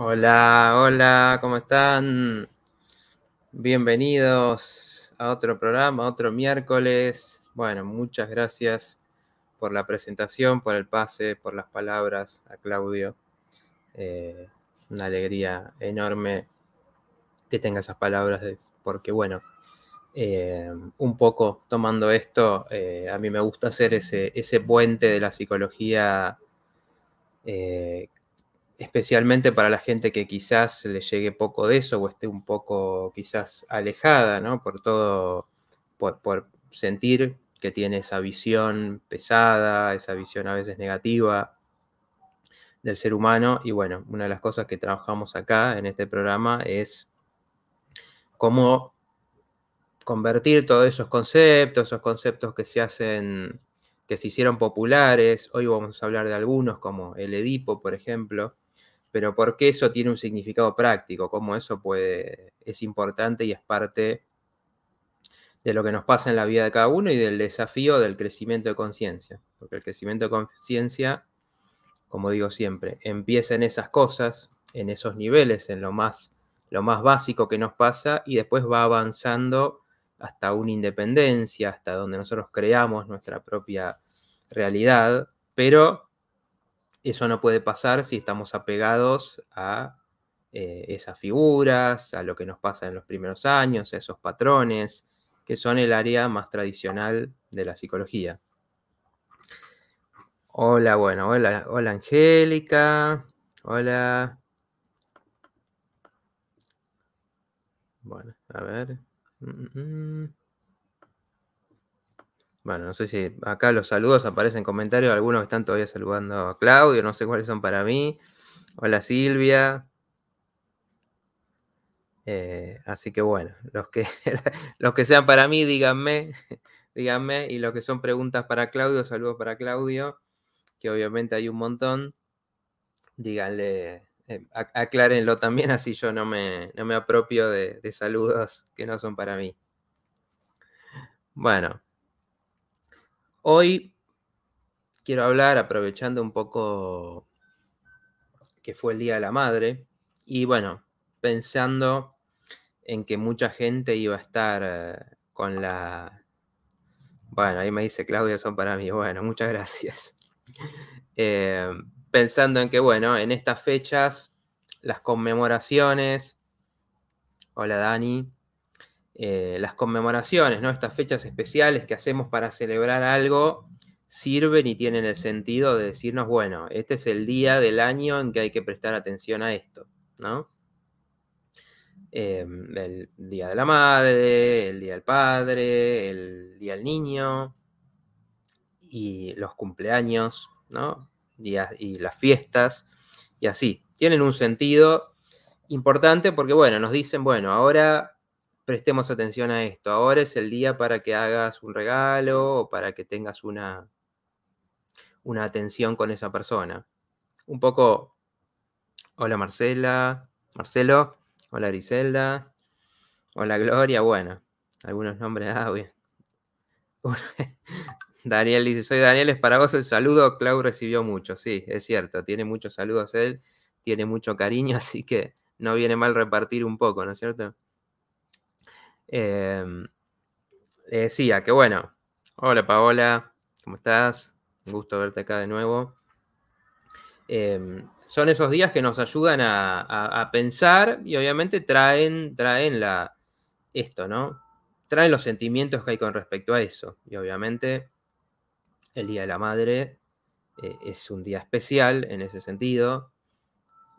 Hola, hola, ¿cómo están? Bienvenidos a otro programa, otro miércoles. Bueno, muchas gracias por la presentación, por el pase, por las palabras a Claudio. Eh, una alegría enorme que tenga esas palabras, porque bueno, eh, un poco tomando esto, eh, a mí me gusta hacer ese, ese puente de la psicología especialmente para la gente que quizás le llegue poco de eso o esté un poco quizás alejada, ¿no? Por todo, por, sentir que tiene esa visión pesada, esa visión a veces negativa del ser humano. Y bueno, una de las cosas que trabajamos acá en este programa es cómo convertir todos esos conceptos, esos conceptos que se hacen, que se hicieron populares. Hoy vamos a hablar de algunos, como el Edipo, por ejemplo, pero por qué eso tiene un significado práctico, cómo eso puede, es importante y es parte de lo que nos pasa en la vida de cada uno y del desafío del crecimiento de conciencia. Porque el crecimiento de conciencia, como digo siempre, empieza en esas cosas, en esos niveles, en lo más, lo más básico que nos pasa y después va avanzando hasta una independencia, hasta donde nosotros creamos nuestra propia realidad, pero eso no puede pasar si estamos apegados a eh, esas figuras, a lo que nos pasa en los primeros años, a esos patrones, que son el área más tradicional de la psicología. Hola, bueno, hola, hola Angélica, hola. Bueno, a ver. Mm, mm, mm. Bueno, no sé si acá los saludos aparecen en comentarios, algunos están todavía saludando a Claudio, no sé cuáles son para mí. Hola Silvia. Eh, así que bueno, los que, los que sean para mí, díganme, díganme. Y los que son preguntas para Claudio, saludos para Claudio, que obviamente hay un montón. Díganle, eh, aclárenlo también, así yo no me, me apropio de saludos que no son para mí. Bueno. Hoy quiero hablar, aprovechando un poco que fue el Día de la Madre, y bueno, pensando en que mucha gente iba a estar eh, con la... Bueno, ahí me dice Claudia, son para mí. Bueno, muchas gracias. Eh, pensando en que, bueno, en estas fechas, las conmemoraciones... Hola Dani. Eh, las conmemoraciones, ¿no? Estas fechas especiales que hacemos para celebrar algo sirven y tienen el sentido de decirnos, bueno, este es el día del año en que hay que prestar atención a esto, ¿no? Em, el Día de la Madre, el Día del Padre, el Día del Niño y los cumpleaños, ¿no? Días y las fiestas y así. Tienen un sentido importante porque, bueno, nos dicen, bueno, ahora prestemos atención a esto. Ahora es el día para que hagas un regalo o para que tengas una, una atención con esa persona. Un poco, hola Marcela, Marcelo, hola Griselda, hola Gloria, bueno, algunos nombres, ah, bien. Daniel dice, soy Daniel, es para vos el saludo, Clau recibió mucho, sí, es cierto, tiene muchos saludos él, tiene mucho cariño, así que no viene mal repartir un poco, ¿no es cierto? Em, le decía que bueno, hola Paola, ¿cómo estás? Un gusto verte acá de nuevo. Em, son esos días que nos ayudan a, pensar y obviamente traen, traen la, esto, ¿no? Traen los sentimientos que hay con respecto a eso. Y obviamente el Día de la Madre eh, es un día especial en ese sentido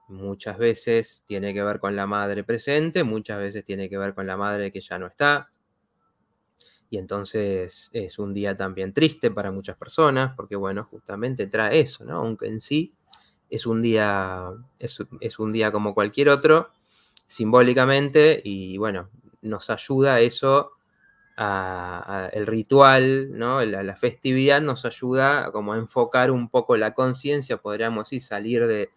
muchas veces tiene que ver con la madre presente, muchas veces tiene que ver con la madre que ya no está. Y entonces es un día también triste para muchas personas, porque bueno, justamente trae eso, ¿no? Aunque en sí es un día, es, un día como cualquier otro, simbólicamente, y bueno, nos ayuda eso, el ritual, ¿no? La, festividad nos ayuda como a enfocar un poco la conciencia, podríamos decir, salir de,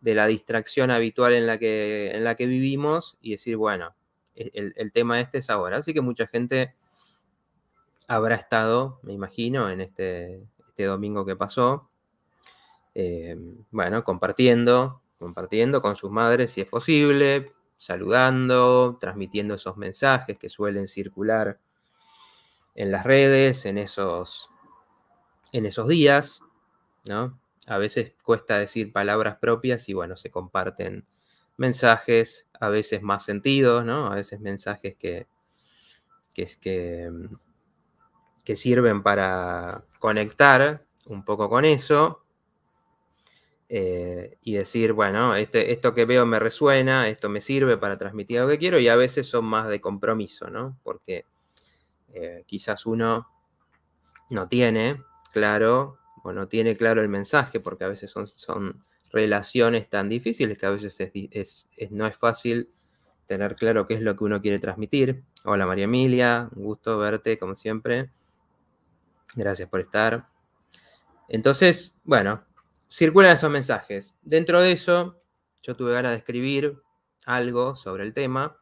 de la distracción habitual en la que, en la que vivimos y decir, bueno, e-, el, tema este es ahora. Así que mucha gente habrá estado, me imagino, en este, este domingo que pasó, eh, bueno, compartiendo, compartiendo con sus madres si es posible, saludando, transmitiendo esos mensajes que suelen circular en las redes, en esos, en esos días, ¿no? a veces cuesta decir palabras propias y bueno, se comparten mensajes, a veces más sentidos, ¿no? A veces mensajes que, que, mm, que sirven para conectar un poco con eso eh, y decir, bueno, este, esto que veo me resuena, esto me sirve para transmitir lo que quiero y a veces son más de compromiso, ¿no? Porque eh, quizás uno no tiene claro o no tiene claro el mensaje, porque a veces son, son relaciones tan difíciles que a veces no es fácil tener claro qué es lo que uno quiere transmitir. Hola María Emilia, un gusto verte como siempre. Gracias por estar. Entonces, bueno, circulan esos mensajes. Dentro de eso, yo tuve ganas de escribir algo sobre el tema,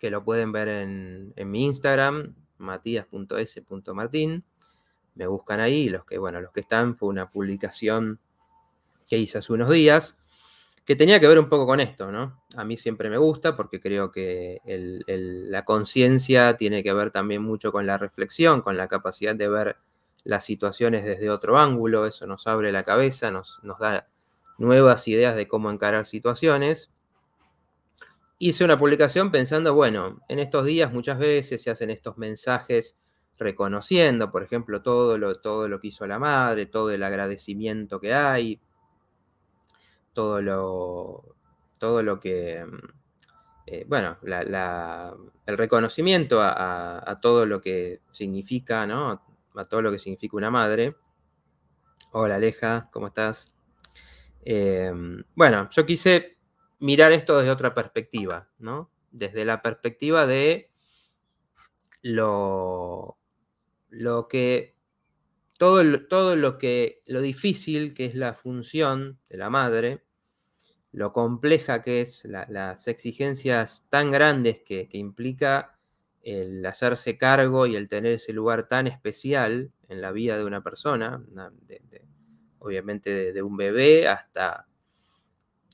que lo pueden ver en, en mi Instagram, matías.s.martín me buscan ahí, los que, bueno, los que están, fue una publicación que hice hace unos días, que tenía que ver un poco con esto, ¿no? A mí siempre me gusta porque creo que la conciencia tiene que ver también mucho con la reflexión, con la capacidad de ver las situaciones desde otro ángulo, eso nos abre la cabeza, nos, nos da nuevas ideas de cómo encarar situaciones. Hice una publicación pensando, bueno, en estos días muchas veces se hacen estos mensajes reconociendo, por ejemplo, todo lo, todo lo que hizo la madre, todo el agradecimiento que hay, todo lo, todo lo que, mm, eh, bueno, el reconocimiento a, todo lo que significa, ¿no? A todo lo que significa una madre. Hola Aleja, ¿cómo estás? Eh, bueno, yo quise mirar esto desde otra perspectiva, ¿no? Desde la perspectiva de lo, lo que todo, lo que lo difícil que es la función de la madre, lo compleja que es, las exigencias tan grandes que, implica el hacerse cargo y el tener ese lugar tan especial en la vida de una persona, obviamente de, un bebé hasta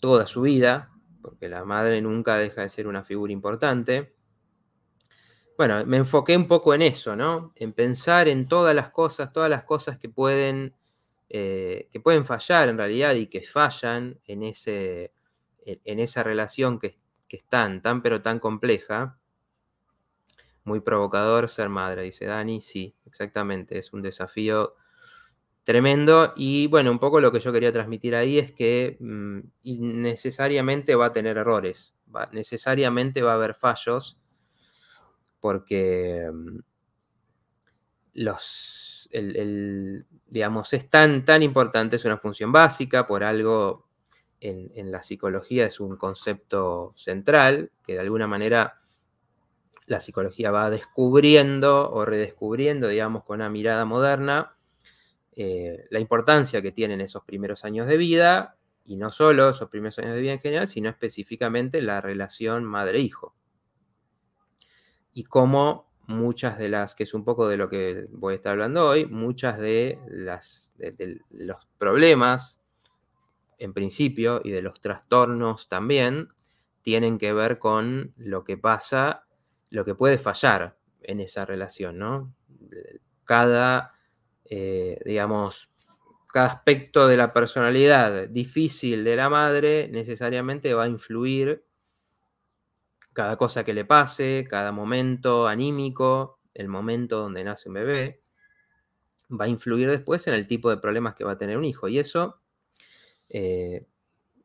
toda su vida, porque la madre nunca deja de ser una figura importante, bueno, me enfoqué un poco en eso, ¿no? En pensar en todas las cosas, todas las cosas que pueden, eh, que pueden fallar en realidad y que fallan en, ese, en esa relación que, que es tan, tan, pero tan compleja. Muy provocador ser madre, dice Dani. Sí, exactamente, es un desafío tremendo. Y bueno, un poco lo que yo quería transmitir ahí es que mm, necesariamente va a tener errores, necesariamente va a haber fallos porque mm, los, digamos, es tan, tan importante, es una función básica, por algo en, la psicología es un concepto central, que de alguna manera la psicología va descubriendo o redescubriendo, digamos, con una mirada moderna, eh, la importancia que tienen esos primeros años de vida, y no solo esos primeros años de vida en general, sino específicamente la relación madre-hijo y cómo muchas de las, que es un poco de lo que voy a estar hablando hoy, muchas de, las, de, los problemas en principio y de los trastornos también tienen que ver con lo que pasa, lo que puede fallar en esa relación, ¿no? Cada, eh, digamos, cada aspecto de la personalidad difícil de la madre necesariamente va a influir cada cosa que le pase, cada momento anímico, el momento donde nace un bebé, va a influir después en el tipo de problemas que va a tener un hijo. Y eso, eh,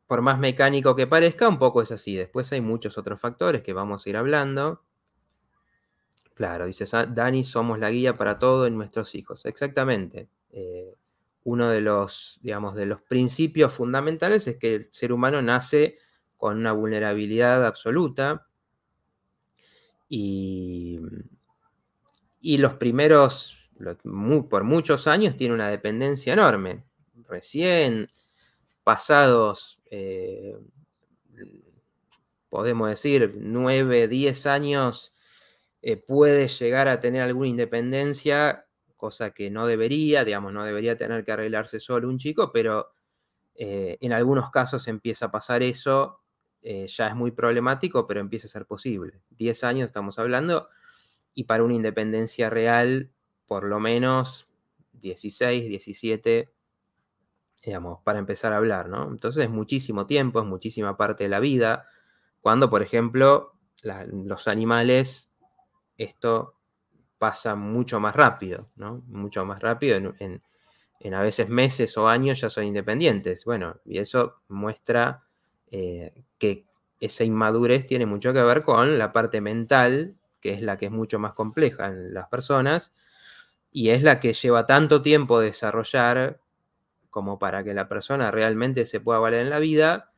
por más mecánico que parezca, un poco es así. Después hay muchos otros factores que vamos a ir hablando. Claro, dice Dani, somos la guía para todo en nuestros hijos. Exactamente. Eh, uno de los, digamos, de los principios fundamentales es que el ser humano nace con una vulnerabilidad absoluta, y, los primeros, por muchos años, tiene una dependencia enorme. Recién pasados, eh, podemos decir, nueve, diez años, eh, puede llegar a tener alguna independencia, cosa que no debería, digamos, no debería tener que arreglarse solo un chico, pero eh, en algunos casos empieza a pasar eso eh, ya es muy problemático, pero empieza a ser posible. 10 años estamos hablando y para una independencia real, por lo menos 16, 17, digamos, para empezar a hablar, ¿no? Entonces es muchísimo tiempo, es muchísima parte de la vida, cuando, por ejemplo, los animales, esto pasa mucho más rápido, ¿no? Mucho más rápido, en a veces meses o años ya son independientes. Bueno, y eso muestra eh, que esa inmadurez tiene mucho que ver con la parte mental, que es la que es mucho más compleja en las personas, y es la que lleva tanto tiempo desarrollar como para que la persona realmente se pueda valer en la vida.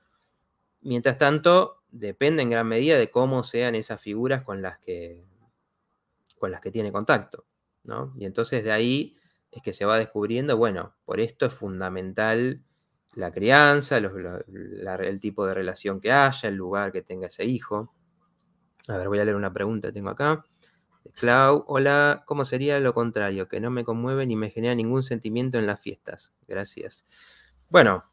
Mientras tanto, depende en gran medida de cómo sean esas figuras con las que, con las que tiene contacto. ¿no? Y entonces de ahí es que se va descubriendo, bueno, por esto es fundamental la crianza, el tipo de relación que haya, el lugar que tenga ese hijo. A ver, voy a leer una pregunta que tengo acá. Clau, hola, ¿cómo sería lo contrario? Que no me conmueve ni me genera ningún sentimiento en las fiestas. Gracias. Bueno,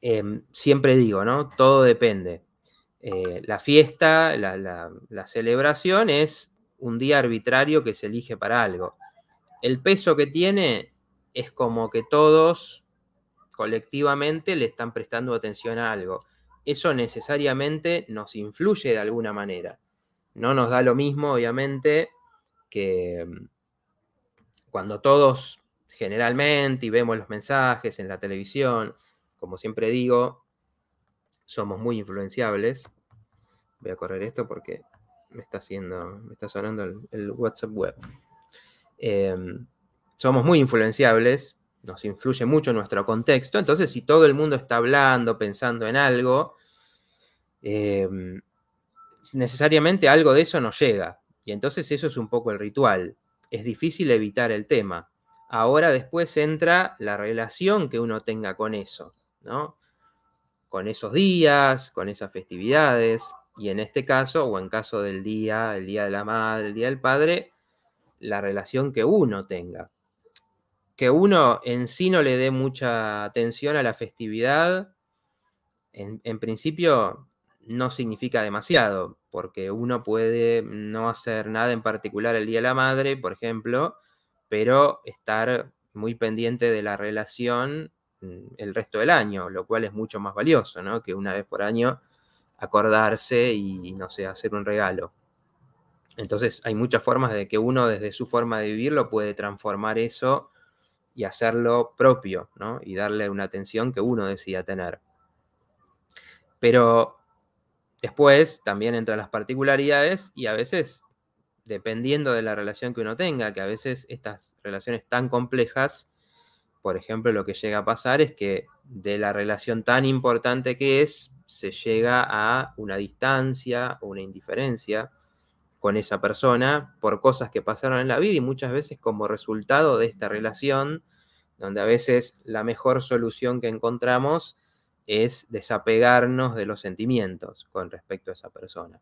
em, siempre digo, ¿no? Todo depende. Eh, la fiesta, la, celebración es un día arbitrario que se elige para algo. El peso que tiene es como que todos colectivamente le están prestando atención a algo. Eso necesariamente nos influye de alguna manera. No nos da lo mismo, obviamente, que mm, cuando todos generalmente y vemos los mensajes en la televisión, como siempre digo, somos muy influenciables. Voy a correr esto porque me está haciendo, me está sonando el, WhatsApp web. Em, somos muy influenciables nos influye mucho nuestro contexto. Entonces, si todo el mundo está hablando, pensando en algo, em, necesariamente algo de eso nos llega. Y entonces eso es un poco el ritual. Es difícil evitar el tema. Ahora después entra la relación que uno tenga con eso, ¿no? Con esos días, con esas festividades. Y en este caso, o en caso del día, el día de la madre, el día del padre, la relación que uno tenga que uno en sí no le dé mucha atención a la festividad, en, principio no significa demasiado, porque uno puede no hacer nada en particular el Día de la Madre, por ejemplo, pero estar muy pendiente de la relación mm, el resto del año, lo cual es mucho más valioso, ¿no? Que una vez por año acordarse y, no sé, hacer un regalo. Entonces hay muchas formas de que uno desde su forma de vivirlo puede transformar eso y hacerlo propio, ¿no? Y darle una atención que uno decía tener. Pero después también entran las particularidades y a veces, dependiendo de la relación que uno tenga, que a veces estas relaciones tan complejas, por ejemplo, lo que llega a pasar es que de la relación tan importante que es, se llega a una distancia o una indiferencia con esa persona por cosas que pasaron en la vida y muchas veces como resultado de esta relación, donde a veces la mejor solución que encontramos es desapegarnos de los sentimientos con respecto a esa persona.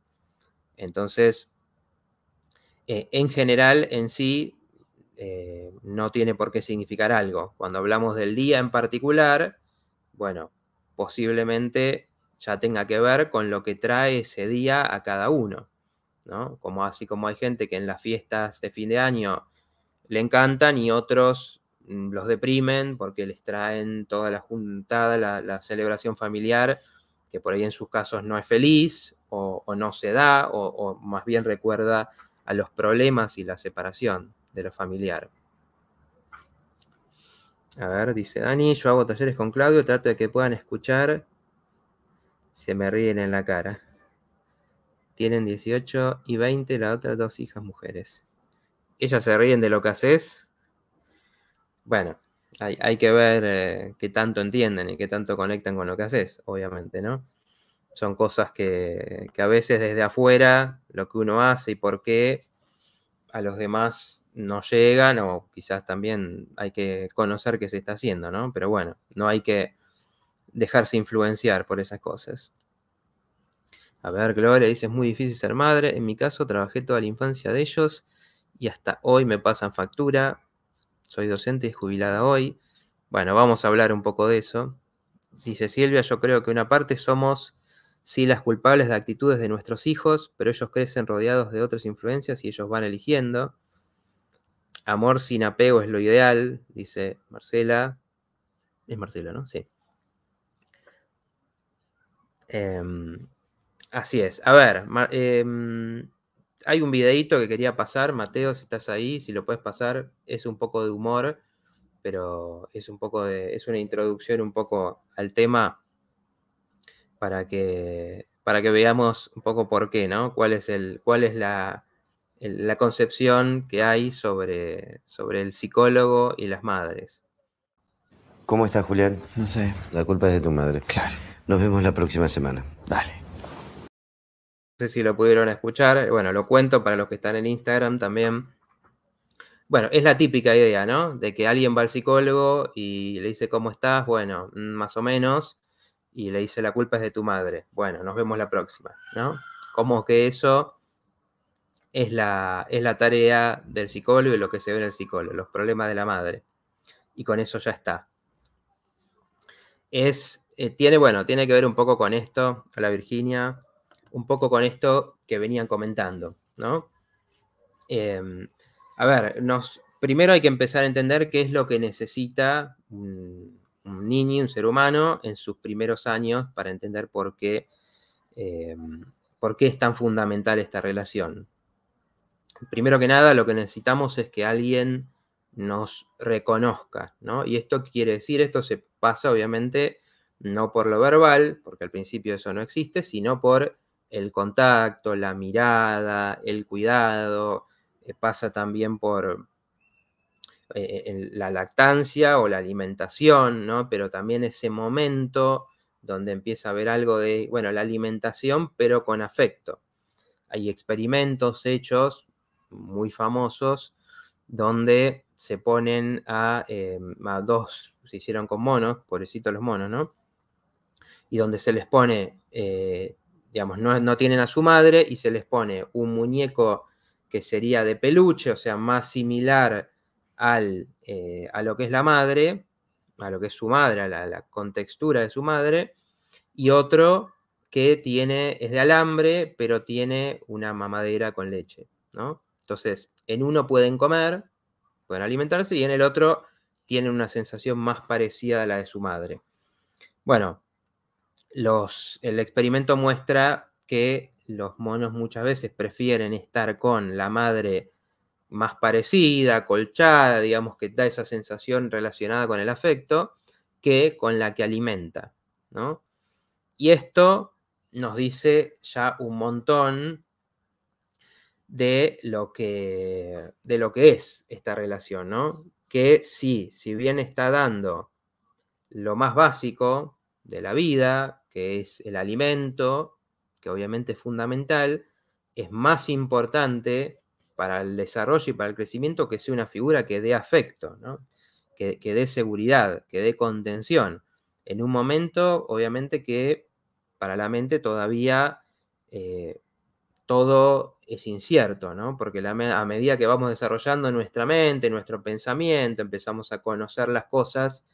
Entonces, eh, en general, en sí, eh, no tiene por qué significar algo. Cuando hablamos del día en particular, bueno, posiblemente ya tenga que ver con lo que trae ese día a cada uno. ¿no? Como así como hay gente que en las fiestas de fin de año le encantan y otros mm, los deprimen porque les traen toda la juntada, la, celebración familiar, que por ahí en sus casos no es feliz o, no se da o, o más bien recuerda a los problemas y la separación de lo familiar. A ver, dice Dani, yo hago talleres con Claudio, trato de que puedan escuchar. Se me ríen en la cara. Tienen 18 y 20 las otras dos hijas mujeres. Ellas se ríen de lo que haces. Bueno, hay, que ver eh, qué tanto entienden y qué tanto conectan con lo que haces, obviamente, ¿no? Son cosas que, que a veces desde afuera, lo que uno hace y por qué, a los demás no llegan o quizás también hay que conocer qué se está haciendo, ¿no? Pero bueno, no hay que dejarse influenciar por esas cosas. A ver, Gloria dice, es muy difícil ser madre. En mi caso, trabajé toda la infancia de ellos y hasta hoy me pasan factura. Soy docente y jubilada hoy. Bueno, vamos a hablar un poco de eso. Dice Silvia, yo creo que una parte somos, sí, las culpables de actitudes de nuestros hijos, pero ellos crecen rodeados de otras influencias y ellos van eligiendo. Amor sin apego es lo ideal, dice Marcela. Es Marcela, ¿no? Sí. Em, Así es. A ver, em, hay un videito que quería pasar, Mateo, si estás ahí, si lo puedes pasar, es un poco de humor, pero es un poco de, es una introducción un poco al tema para que, para que veamos un poco por qué, ¿no? Cuál es el, cuál es la, concepción que hay sobre, sobre el psicólogo y las madres. ¿Cómo estás, Julián? No sé. La culpa es de tu madre. Claro. Nos vemos la próxima semana. Dale sé si lo pudieron escuchar. Bueno, lo cuento para los que están en Instagram también. Bueno, es la típica idea, ¿no? De que alguien va al psicólogo y le dice, ¿cómo estás? Bueno, mm, más o menos. Y le dice, la culpa es de tu madre. Bueno, nos vemos la próxima, ¿no? Como que eso es la, es la tarea del psicólogo y lo que se ve en el psicólogo, los problemas de la madre. Y con eso ya está. Es, eh, tiene, bueno, tiene que ver un poco con esto, a la Virginia, un poco con esto que venían comentando, ¿no? Em, a ver, nos, primero hay que empezar a entender qué es lo que necesita un, niño, un ser humano, en sus primeros años para entender por qué, em, por qué es tan fundamental esta relación. Primero que nada, lo que necesitamos es que alguien nos reconozca, ¿no? Y esto quiere decir, esto se pasa obviamente no por lo verbal, porque al principio eso no existe, sino por el contacto, la mirada, el cuidado, eh, pasa también por eh, la lactancia o la alimentación, ¿no? Pero también ese momento donde empieza a haber algo de, bueno, la alimentación, pero con afecto. Hay experimentos hechos muy famosos donde se ponen a, eh, dos, se hicieron con monos, pobrecitos los monos, ¿no? Y donde se les pone digamos, no, tienen a su madre y se les pone un muñeco que sería de peluche, o sea, más similar eh, a lo que es la madre, a lo que es su madre, a la, contextura de su madre, y otro que tiene, es de alambre, pero tiene una mamadera con leche, ¿no? Entonces, en uno pueden comer, pueden alimentarse, y en el otro tienen una sensación más parecida a la de su madre. Bueno, el experimento muestra que los monos muchas veces prefieren estar con la madre más parecida, colchada, digamos, que da esa sensación relacionada con el afecto, que con la que alimenta, ¿no? Y esto nos dice ya un montón de lo que, de lo que es esta relación, ¿no? Que sí, si bien está dando lo más básico de la vida, que es el alimento, que obviamente es fundamental, es más importante para el desarrollo y para el crecimiento que sea una figura que dé afecto, que, dé seguridad, que dé contención. En un momento, obviamente, que para la mente todavía eh, todo es incierto, Porque a medida que vamos desarrollando nuestra mente, nuestro pensamiento, empezamos a conocer las cosas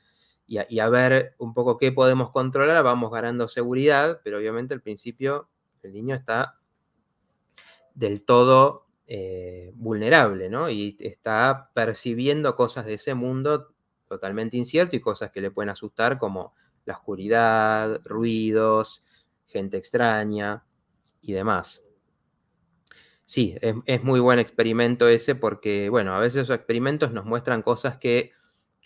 y a, ver un poco qué podemos controlar, vamos ganando seguridad, pero obviamente al principio el niño está del todo eh, vulnerable, ¿no? Y está percibiendo cosas de ese mundo totalmente incierto y cosas que le pueden asustar como la oscuridad, ruidos, gente extraña y demás. Sí, es muy buen experimento ese porque, bueno, a veces esos experimentos nos muestran cosas que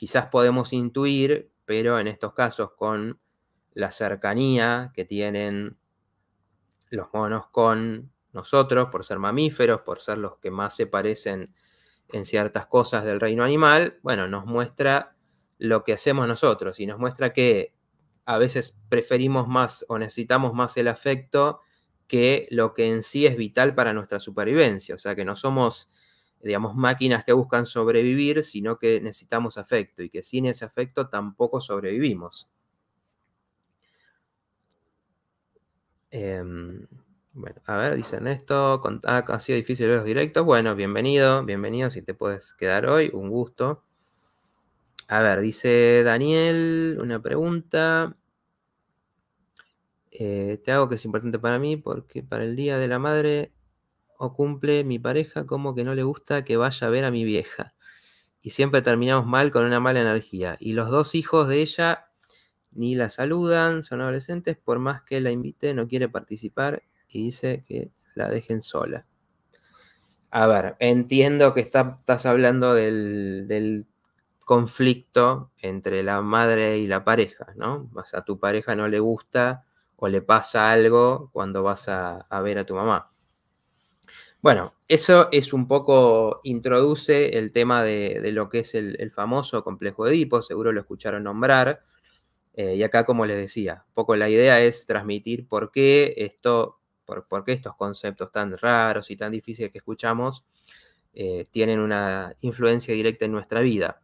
quizás podemos intuir, pero en estos casos con la cercanía que tienen los monos con nosotros, por ser mamíferos, por ser los que más se parecen en ciertas cosas del reino animal, bueno, nos muestra lo que hacemos nosotros y nos muestra que a veces preferimos más o necesitamos más el afecto que lo que en sí es vital para nuestra supervivencia. O sea, que no somos digamos, máquinas que buscan sobrevivir, sino que necesitamos afecto y que sin ese afecto tampoco sobrevivimos. Em, bueno, a ver, dice Ernesto, con, ah, ha sido difícil ver los directos. Bueno, bienvenido, bienvenido si te puedes quedar hoy, un gusto. A ver, dice Daniel, una pregunta. Eh, te hago que es importante para mí porque para el Día de la Madre o cumple mi pareja como que no le gusta que vaya a ver a mi vieja. Y siempre terminamos mal con una mala energía. Y los dos hijos de ella ni la saludan, son adolescentes, por más que la invite, no quiere participar y dice que la dejen sola. A ver, entiendo que estás hablando del, conflicto entre la madre y la pareja, ¿no? O sea, a tu pareja no le gusta o le pasa algo cuando vas a ver a tu mamá. Bueno, eso es un poco, introduce el tema de, lo que es el, famoso complejo de Edipo, seguro lo escucharon nombrar. Eh, y acá, como les decía, poco la idea es transmitir por qué, esto, por, estos conceptos tan raros y tan difíciles que escuchamos eh, tienen una influencia directa en nuestra vida.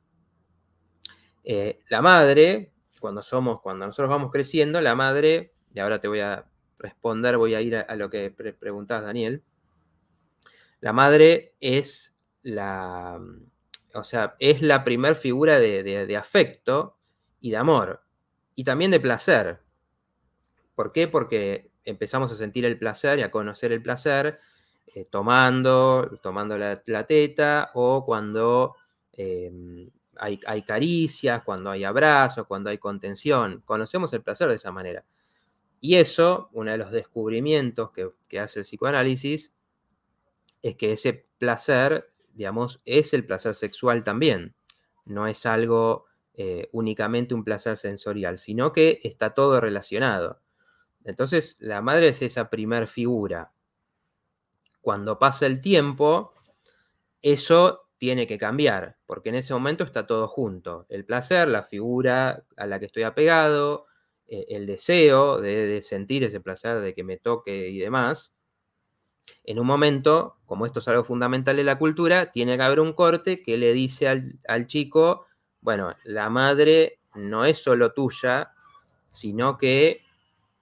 Eh, la madre, cuando somos, cuando nosotros vamos creciendo, la madre, y ahora te voy a responder, voy a ir a, lo que preguntás, Daniel la madre es la, o sea, es la primer figura de, afecto y de amor y también de placer. ¿Por qué? Porque empezamos a sentir el placer y a conocer el placer eh, tomando, tomando la, la, teta o cuando eh, hay, caricias, cuando hay abrazos, cuando hay contención. Conocemos el placer de esa manera. Y eso, uno de los descubrimientos que hace el psicoanálisis, es que ese placer, digamos, es el placer sexual también. No es algo eh, únicamente un placer sensorial, sino que está todo relacionado. Entonces, la madre es esa primer figura. Cuando pasa el tiempo, eso tiene que cambiar, porque en ese momento está todo junto. El placer, la figura a la que estoy apegado, eh, el deseo de sentir ese placer, de que me toque y demás, en un momento, como esto es algo fundamental de la cultura, tiene que haber un corte que le dice al, chico, bueno, la madre no es solo tuya, sino que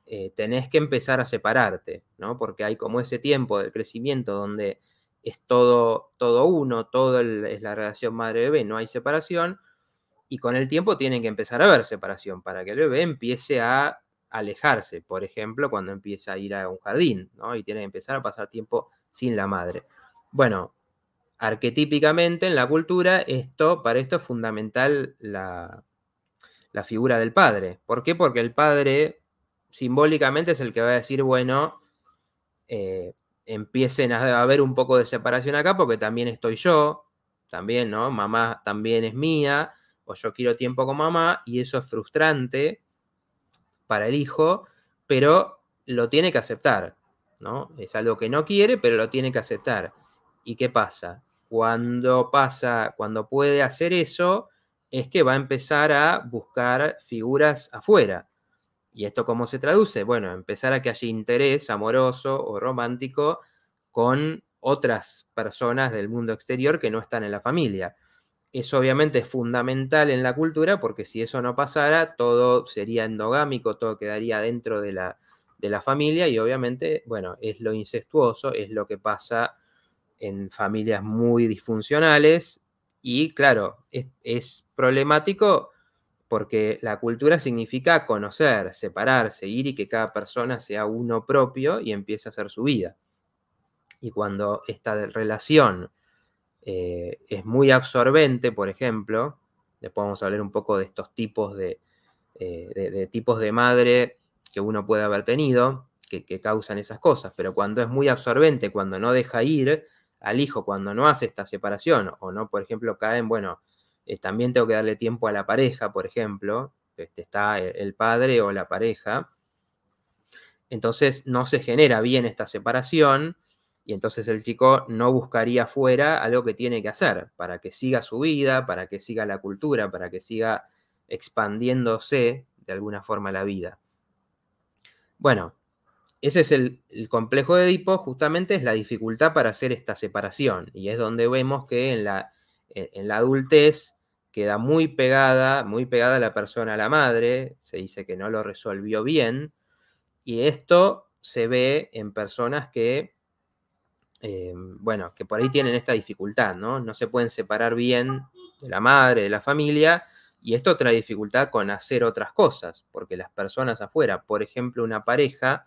eh, tenés que empezar a separarte, ¿no? Porque hay como ese tiempo del crecimiento donde es todo, todo uno, todo es la relación madre-bebé, no hay separación, y con el tiempo tienen que empezar a haber separación para que el bebé empiece a alejarse, por ejemplo, cuando empieza a ir a un jardín, ¿no? Y tiene que empezar a pasar tiempo sin la madre. Bueno, arquetípicamente en la cultura, esto, para esto es fundamental la, figura del padre. ¿Por qué? Porque el padre simbólicamente es el que va a decir, bueno, eh, empiecen a haber un poco de separación acá porque también estoy yo, también, ¿no? Mamá también es mía, o yo quiero tiempo con mamá, y eso es frustrante para el hijo, pero lo tiene que aceptar, ¿no? Es algo que no quiere, pero lo tiene que aceptar. ¿Y qué pasa? Cuando pasa, cuando puede hacer eso, es que va a empezar a buscar figuras afuera. ¿Y esto cómo se traduce? Bueno, empezar a que haya interés amoroso o romántico con otras personas del mundo exterior que no están en la familia. Eso obviamente es fundamental en la cultura porque si eso no pasara, todo sería endogámico, todo quedaría dentro de la, de la familia y obviamente, bueno, es lo incestuoso, es lo que pasa en familias muy disfuncionales y claro, es, es problemático porque la cultura significa conocer, separarse, ir y que cada persona sea uno propio y empiece a hacer su vida. Y cuando esta relación eh, es muy absorbente, por ejemplo. Después vamos a hablar un poco de estos tipos de, eh, tipos de madre que uno puede haber tenido, que, causan esas cosas. Pero cuando es muy absorbente, cuando no deja ir al hijo, cuando no hace esta separación, o no, por ejemplo, caen, bueno, eh, también tengo que darle tiempo a la pareja, por ejemplo, este, está el padre o la pareja. Entonces no se genera bien esta separación y entonces el chico no buscaría fuera algo que tiene que hacer para que siga su vida, para que siga la cultura, para que siga expandiéndose de alguna forma la vida. Bueno, ese es el, complejo de Edipo, justamente es la dificultad para hacer esta separación. Y es donde vemos que en la, en la adultez queda muy pegada, muy pegada la persona a la madre, se dice que no lo resolvió bien, y esto se ve en personas que eh, bueno, que por ahí tienen esta dificultad, ¿no? No se pueden separar bien de la madre, de la familia, y esto trae dificultad con hacer otras cosas, porque las personas afuera, por ejemplo, una pareja,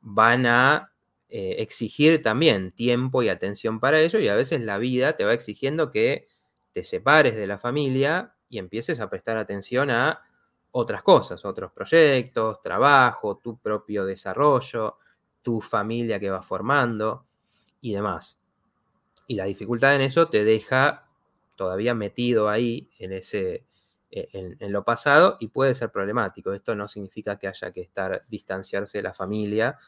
van a eh, exigir también tiempo y atención para ello, y a veces la vida te va exigiendo que te separes de la familia y empieces a prestar atención a otras cosas, otros proyectos, trabajo, tu propio desarrollo, tu familia que vas formando y demás. Y la dificultad en eso te deja todavía metido ahí en ese, e, en, lo pasado y puede ser problemático. Esto no significa que haya que estar, distanciarse de la familia,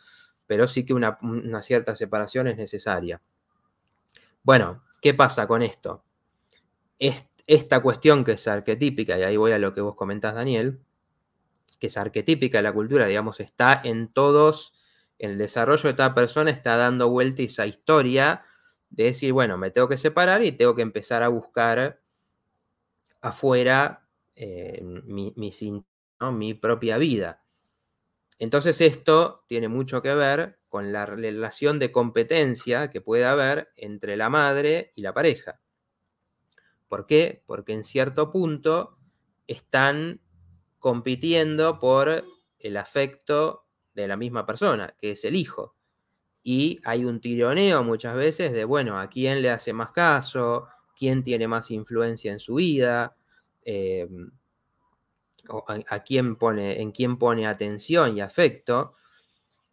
pero sí que una, cierta separación es necesaria. Bueno, ¿qué pasa con esto? esta cuestión que es arquetípica, y ahí voy a lo que vos comentás, Daniel, que es arquetípica de la cultura, digamos, está en todos el desarrollo de esta persona está dando vuelta esa historia de decir, bueno, me tengo que separar y tengo que empezar a buscar afuera eh, mi, mi propia vida. Entonces esto tiene mucho que ver con la relación de competencia que puede haber entre la madre y la pareja. ¿Por qué? Porque en cierto punto están compitiendo por el afecto de la misma persona, que es el hijo. Y hay un tironeo muchas veces de, bueno, ¿a quién le hace más caso? ¿Quién tiene más influencia en su vida? Em, a, quién pone, en quién pone atención y afecto.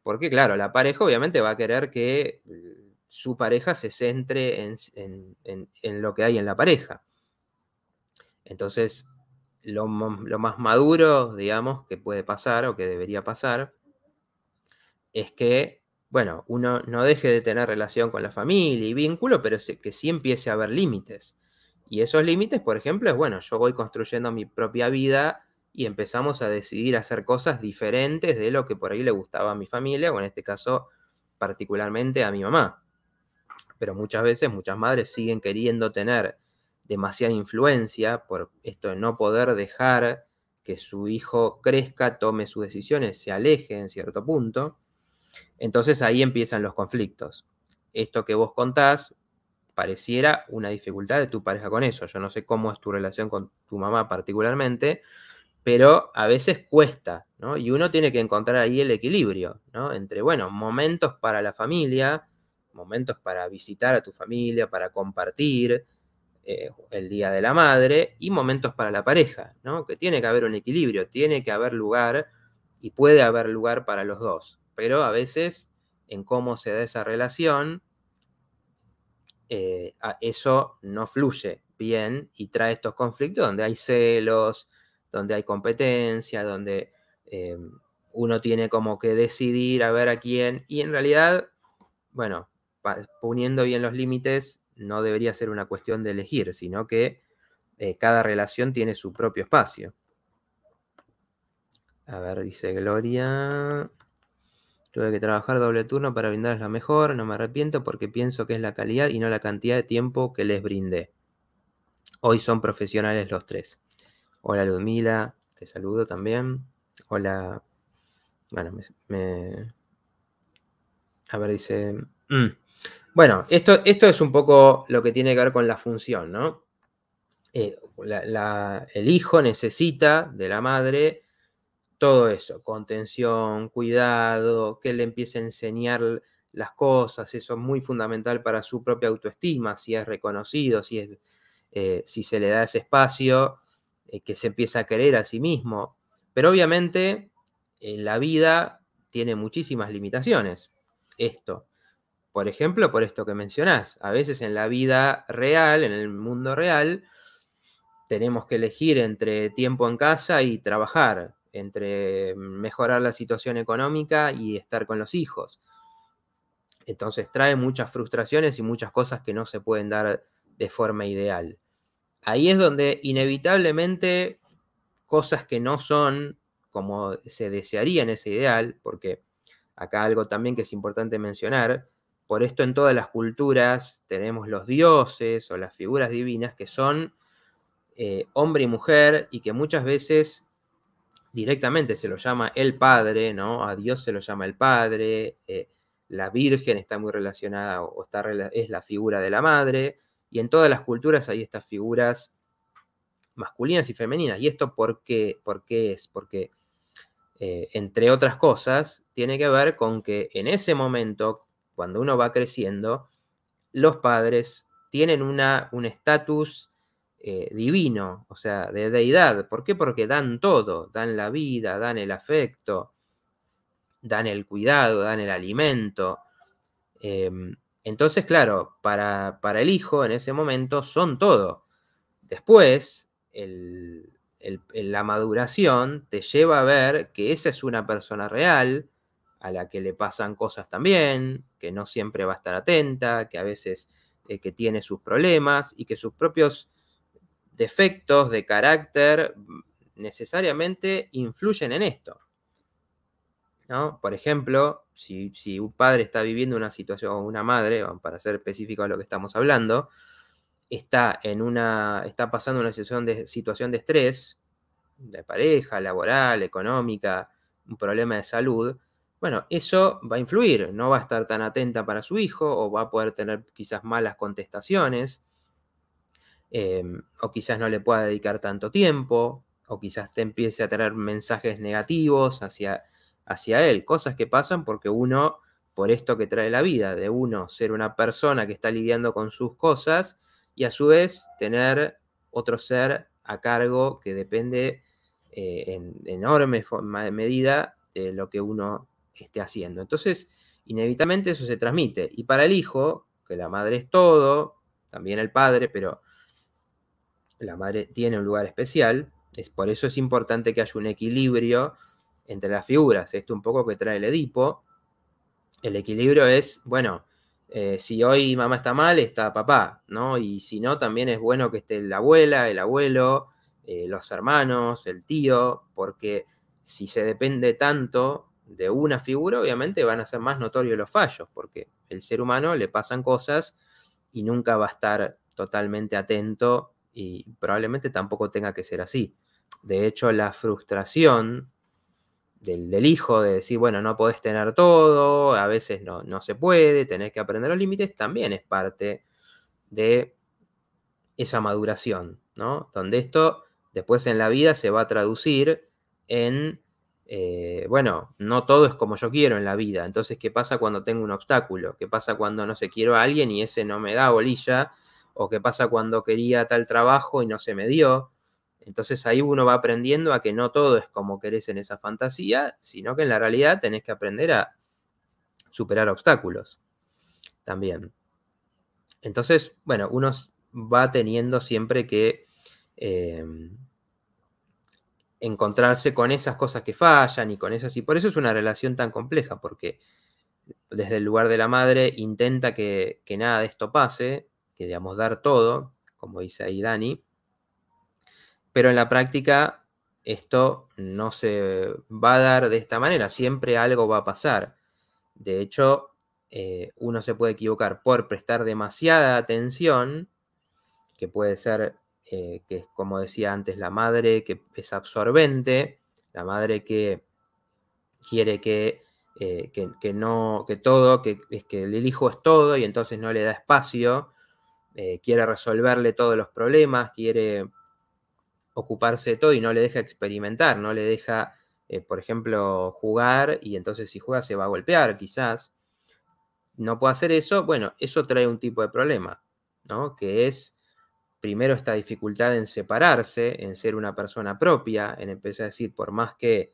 Porque claro, la pareja obviamente va a querer que mm, su pareja se centre en, lo que hay en la pareja. Entonces, lo, lo, más maduro, digamos, que puede pasar o que debería pasar es que, bueno, uno no deje de tener relación con la familia y vínculo, pero que sí empiece a haber límites. Y esos límites, por ejemplo, es, bueno, yo voy construyendo mi propia vida y empezamos a decidir hacer cosas diferentes de lo que por ahí le gustaba a mi familia, o en este caso, particularmente a mi mamá. Pero muchas veces, muchas madres siguen queriendo tener demasiada influencia por esto de no poder dejar que su hijo crezca, tome sus decisiones, se aleje en cierto punto. Entonces ahí empiezan los conflictos. Esto que vos contás pareciera una dificultad de tu pareja con eso. Yo no sé cómo es tu relación con tu mamá particularmente, pero a veces cuesta, ¿no? Y uno tiene que encontrar ahí el equilibrio, ¿no? Entre, bueno, momentos para la familia, momentos para visitar a tu familia, para compartir eh, el Día de la Madre y momentos para la pareja, ¿no? Que tiene que haber un equilibrio, tiene que haber lugar y puede haber lugar para los dos pero a veces en cómo se da esa relación, eh, eso no fluye bien y trae estos conflictos donde hay celos, donde hay competencia, donde eh, uno tiene como que decidir a ver a quién y en realidad, bueno, poniendo bien los límites, no debería ser una cuestión de elegir, sino que eh, cada relación tiene su propio espacio. A ver, dice Gloria. Tuve que trabajar doble turno para brindarles la mejor, no me arrepiento porque pienso que es la calidad y no la cantidad de tiempo que les brindé. Hoy son profesionales los tres. Hola Ludmila, te saludo también. Hola. Bueno, me. A ver, dice. Mm. Bueno, esto, esto es un poco lo que tiene que ver con la función, ¿no? Eh, el hijo necesita de la madre todo eso, contención, cuidado, que le empiece a enseñar las cosas, eso es muy fundamental para su propia autoestima, si es reconocido, si, es, eh, si se le da ese espacio, eh, que se empieza a querer a sí mismo. Pero obviamente la vida tiene muchísimas limitaciones. Esto, por ejemplo, por esto que mencionás, a veces en la vida real, en el mundo real, tenemos que elegir entre tiempo en casa y trabajar, entre mejorar la situación económica y estar con los hijos. Entonces trae muchas frustraciones y muchas cosas que no se pueden dar de forma ideal. Ahí es donde inevitablemente cosas que no son como se desearía en ese ideal, porque acá algo también que es importante mencionar, por esto en todas las culturas tenemos los dioses o las figuras divinas que son eh, hombre y mujer y que muchas veces directamente se lo llama el Padre, ¿no? A Dios se lo llama el Padre, eh, la Virgen está muy relacionada o es la figura de la Madre, y en todas las culturas hay estas figuras masculinas y femeninas. ¿Y esto por qué, por qué es? Porque, eh, entre otras cosas, tiene que ver con que en ese momento, cuando uno va creciendo, los padres tienen una, un estatus eh, divino, o sea, de deidad. ¿Por qué? Porque dan todo, dan la vida, dan el afecto, dan el cuidado, dan el alimento. Em, entonces, claro, para, para, el hijo en ese momento son todo. Después, el, la maduración te lleva a ver que esa es una persona real, a la que le pasan cosas también, que no siempre va a estar atenta, que a veces eh, que tiene sus problemas y que sus propios defectos de carácter necesariamente influyen en esto. Por ejemplo, si, un padre está viviendo una situación, o una madre, para ser específico a lo que estamos hablando, está, en una, está pasando una de, situación de estrés, de pareja, laboral, económica, un problema de salud, bueno, eso va a influir, no va a estar tan atenta para su hijo o va a poder tener quizás malas contestaciones Em, o quizás no le pueda dedicar tanto tiempo, o quizás te empiece a traer mensajes negativos hacia, hacia él, cosas que pasan porque uno, por esto que trae la vida, de uno ser una persona que está lidiando con sus cosas y a su vez tener otro ser a cargo que depende eh, en enorme de medida de lo que uno esté haciendo. Entonces, inevitablemente eso se transmite. Y para el hijo, que la madre es todo, también el padre, pero la madre tiene un lugar especial, es, por eso es importante que haya un equilibrio entre las figuras. Esto un poco que trae el Edipo. El equilibrio es, bueno, eh, si hoy mamá está mal, está papá, ¿no? Y si no, también es bueno que esté la abuela, el abuelo, eh, los hermanos, el tío, porque si se depende tanto de una figura, obviamente van a ser más notorios los fallos, porque el ser humano le pasan cosas y nunca va a estar totalmente atento y probablemente tampoco tenga que ser así. De hecho, la frustración del, hijo de decir, bueno, no podés tener todo, a veces no, se puede, tenés que aprender los límites, también es parte de esa maduración, ¿no? Donde esto después en la vida se va a traducir en, eh, bueno, no todo es como yo quiero en la vida, entonces, ¿qué pasa cuando tengo un obstáculo? ¿Qué pasa cuando no se quiero a alguien y ese no me da bolilla? o qué pasa cuando quería tal trabajo y no se me dio. Entonces ahí uno va aprendiendo a que no todo es como querés en esa fantasía, sino que en la realidad tenés que aprender a superar obstáculos también. Entonces, bueno, uno va teniendo siempre que em, encontrarse con esas cosas que fallan y con esas. Y por eso es una relación tan compleja, porque desde el lugar de la madre intenta que, que nada de esto pase, digamos, dar todo, como dice ahí Dani, pero en la práctica esto no se va a dar de esta manera, siempre algo va a pasar. De hecho, eh, uno se puede equivocar por prestar demasiada atención, que puede ser, eh, que es como decía antes, la madre que es absorbente, la madre que quiere que, eh, no, que todo, es que el hijo es todo y entonces no le da espacio eh, quiere resolverle todos los problemas, quiere ocuparse de todo y no le deja experimentar, no le deja, eh, por ejemplo, jugar y entonces si juega se va a golpear quizás. No puede hacer eso, bueno, eso trae un tipo de problema, ¿no? Que es primero esta dificultad en separarse, en ser una persona propia, en empezar a decir, por más que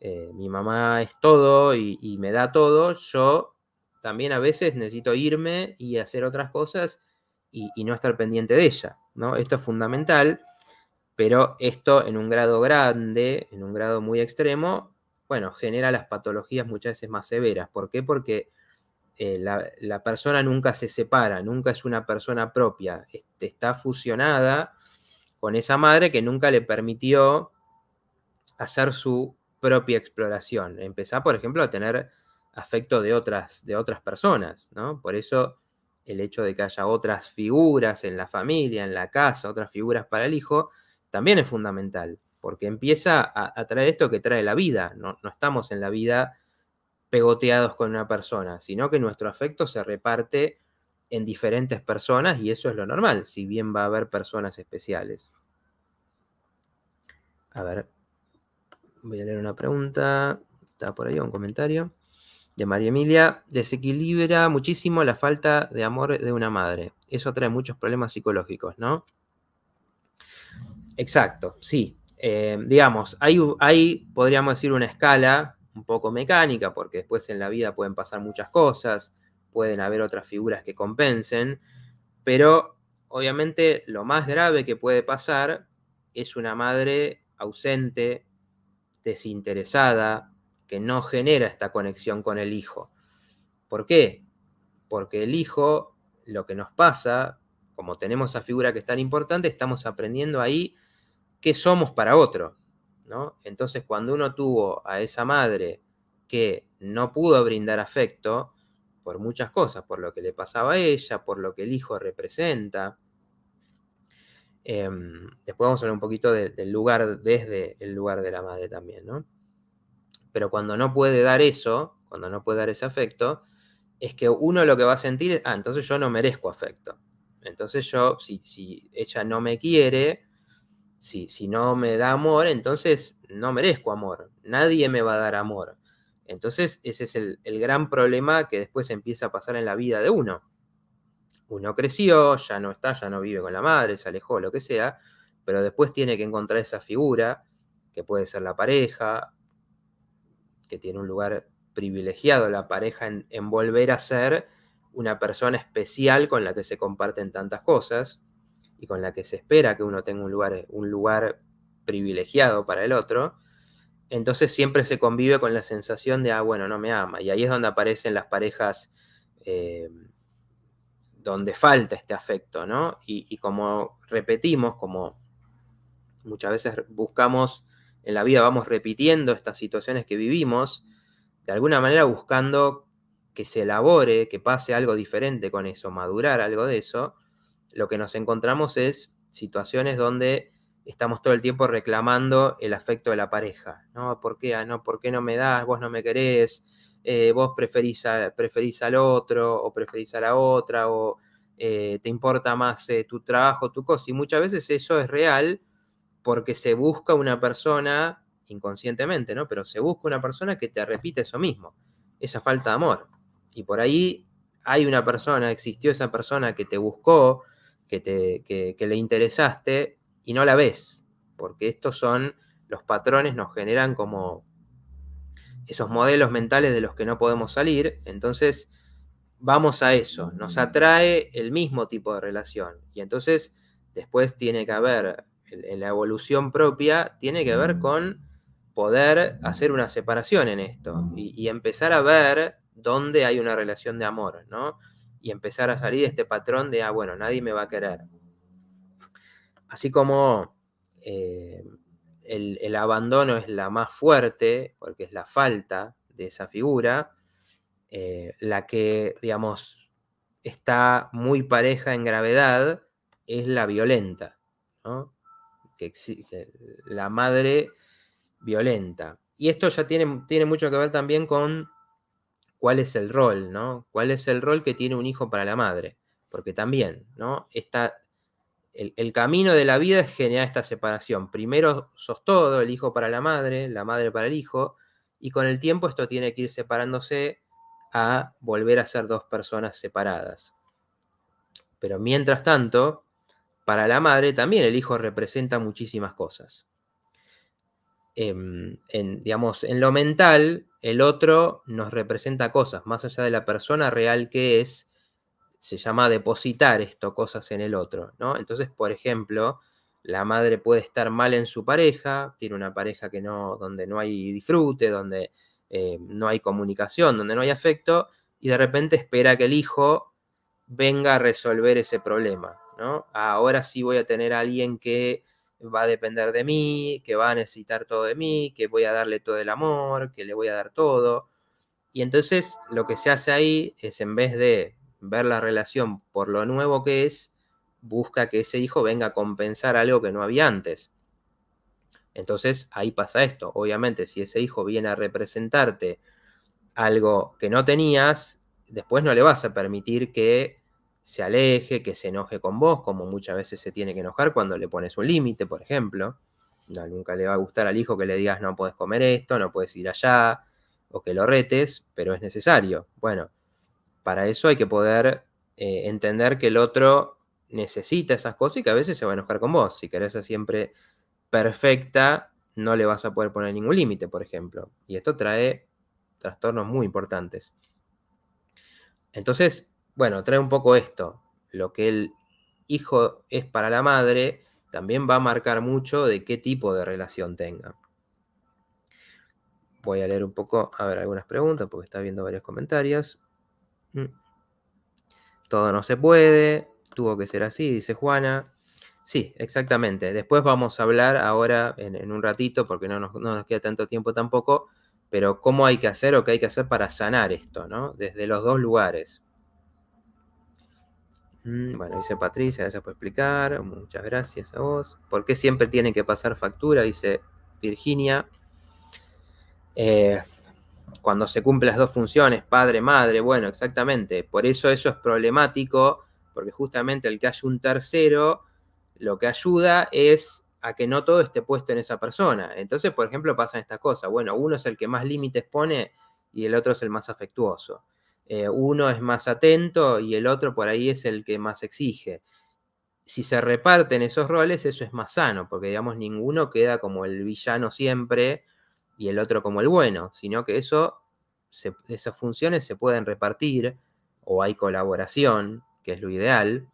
eh, mi mamá es todo y, y me da todo, yo también a veces necesito irme y hacer otras cosas y, no estar pendiente de ella. ¿no? Esto es fundamental, pero esto en un grado grande, en un grado muy extremo, bueno, genera las patologías muchas veces más severas. ¿Por qué? Porque eh, la, persona nunca se separa, nunca es una persona propia, este, está fusionada con esa madre que nunca le permitió hacer su propia exploración, empezar, por ejemplo, a tener afecto de otras, de otras personas, ¿no? Por eso el hecho de que haya otras figuras en la familia, en la casa, otras figuras para el hijo, también es fundamental, porque empieza a, traer esto que trae la vida. no, estamos en la vida pegoteados con una persona, sino que nuestro afecto se reparte en diferentes personas y eso es lo normal, si bien va a haber personas especiales. A ver, voy a leer una pregunta, está por ahí un comentario. María Emilia desequilibra muchísimo la falta de amor de una madre. Eso trae muchos problemas psicológicos, ¿no? Exacto, sí. Eh, digamos, hay, hay, podríamos decir, una escala un poco mecánica, porque después en la vida pueden pasar muchas cosas, pueden haber otras figuras que compensen, pero obviamente lo más grave que puede pasar es una madre ausente, desinteresada, que no genera esta conexión con el hijo. ¿Por qué? Porque el hijo, lo que nos pasa, como tenemos esa figura que es tan importante, estamos aprendiendo ahí qué somos para otro. ¿no? Entonces, cuando uno tuvo a esa madre que no pudo brindar afecto, por muchas cosas, por lo que le pasaba a ella, por lo que el hijo representa. Em, después vamos a hablar un poquito del lugar, desde el lugar de la madre también, ¿no? Pero cuando no puede dar eso, cuando no puede dar ese afecto, es que uno lo que va a sentir es, ah, entonces yo no merezco afecto. Entonces yo, si, si ella no me quiere, si, si no me da amor, entonces no merezco amor. Nadie me va a dar amor. Entonces ese es el, el gran problema que después empieza a pasar en la vida de uno. Uno creció, ya no está, ya no vive con la madre, se alejó, lo que sea, pero después tiene que encontrar esa figura, que puede ser la pareja, que tiene un lugar privilegiado la pareja en, volver a ser una persona especial con la que se comparten tantas cosas y con la que se espera que uno tenga un lugar, un lugar privilegiado para el otro, entonces siempre se convive con la sensación de, ah, bueno, no me ama. Y ahí es donde aparecen las parejas eh, donde falta este afecto, ¿no? y como repetimos, como muchas veces buscamos en la vida vamos repitiendo estas situaciones que vivimos, de alguna manera buscando que se elabore, que pase algo diferente con eso, madurar algo de eso, lo que nos encontramos es situaciones donde estamos todo el tiempo reclamando el afecto de la pareja, ¿no? ¿Por qué, ah, no, no me das? ¿Vos no me querés? Eh, ¿Vos preferís, preferís, al otro o preferís a la otra? ¿O eh, te importa más eh, tu trabajo, tu cosa? Y muchas veces eso es real, porque se busca una persona, inconscientemente, ¿no? Pero se busca una persona que te repite eso mismo, esa falta de amor. Y por ahí hay una persona, existió esa persona que te buscó, que, te, que le interesaste y no la ves, porque estos son, los patrones nos generan como esos modelos mentales de los que no podemos salir, entonces vamos a eso, nos atrae el mismo tipo de relación. Y entonces después tiene que haber la evolución propia tiene que ver mm. con poder hacer una separación en esto mm. y, empezar a ver dónde hay una relación de amor, ¿no? Y empezar a salir de este patrón de, ah, bueno, nadie me va a querer. Así como eh, el, abandono es la más fuerte, porque es la falta de esa figura, eh, la que, digamos, está muy pareja en gravedad es la violenta, ¿no? que exige, la madre violenta. Y esto ya tiene, tiene mucho que ver también con cuál es el rol, ¿no? ¿Cuál es el rol que tiene un hijo para la madre? Porque también, ¿no? está el, el, camino de la vida es generar esta separación. Primero sos todo, el hijo para la madre, la madre para el hijo, y con el tiempo esto tiene que ir separándose a volver a ser dos personas separadas. Pero mientras tanto, para la madre también el hijo representa muchísimas cosas. Em, en, digamos, en lo mental, el otro nos representa cosas, más allá de la persona real que es, se llama depositar esto, cosas en el otro, ¿no? Entonces, por ejemplo, la madre puede estar mal en su pareja, tiene una pareja que no, donde no hay disfrute, donde eh, no hay comunicación, donde no hay afecto, y de repente espera que el hijo venga a resolver ese problema. Ahora sí voy a tener a alguien que va a depender de mí, que va a necesitar todo de mí, que voy a darle todo el amor, que le voy a dar todo. Y entonces lo que se hace ahí es en vez de ver la relación por lo nuevo que es, busca que ese hijo venga a compensar algo que no había antes. Entonces ahí pasa esto. Obviamente, si ese hijo viene a representarte algo que no tenías, después no le vas a permitir que se aleje, que se enoje con vos, como muchas veces se tiene que enojar cuando le pones un límite, por ejemplo. No, nunca le va a gustar al hijo que le digas no puedes comer esto, no puedes ir allá, o que lo retes, pero es necesario. Bueno, para eso hay que poder eh, entender que el otro necesita esas cosas y que a veces se va a enojar con vos. Si querés ser siempre perfecta, no le vas a poder poner ningún límite, por ejemplo. Y esto trae trastornos muy importantes. Entonces, bueno, trae un poco esto, lo que el hijo es para la madre, también va a marcar mucho de qué tipo de relación tenga. Voy a leer un poco, a ver, algunas preguntas, porque está viendo varios comentarios. Mm. Todo no se puede, tuvo que ser así, dice Juana. Sí, exactamente. Después vamos a hablar ahora en, un ratito, porque no nos, no nos, queda tanto tiempo tampoco, pero cómo hay que hacer o qué hay que hacer para sanar esto, ¿no? Desde los dos lugares. Mm, bueno, dice Patricia, gracias por explicar. Muchas gracias a vos. ¿Por qué siempre tiene que pasar factura? Dice Virginia. Eh, cuando se cumplen las dos funciones, padre, madre, bueno, exactamente. Por eso eso es problemático, porque justamente el que haya un tercero, lo que ayuda es a que no todo esté puesto en esa persona. Entonces, por ejemplo, pasan estas cosas. Bueno, uno es el que más límites pone y el otro es el más afectuoso. Eh, uno es más atento y el otro por ahí es el que más exige. Si se reparten esos roles, eso es más sano, porque digamos ninguno queda como el villano siempre y el otro como el bueno, sino que eso, esas funciones se pueden repartir o hay colaboración, que es lo ideal.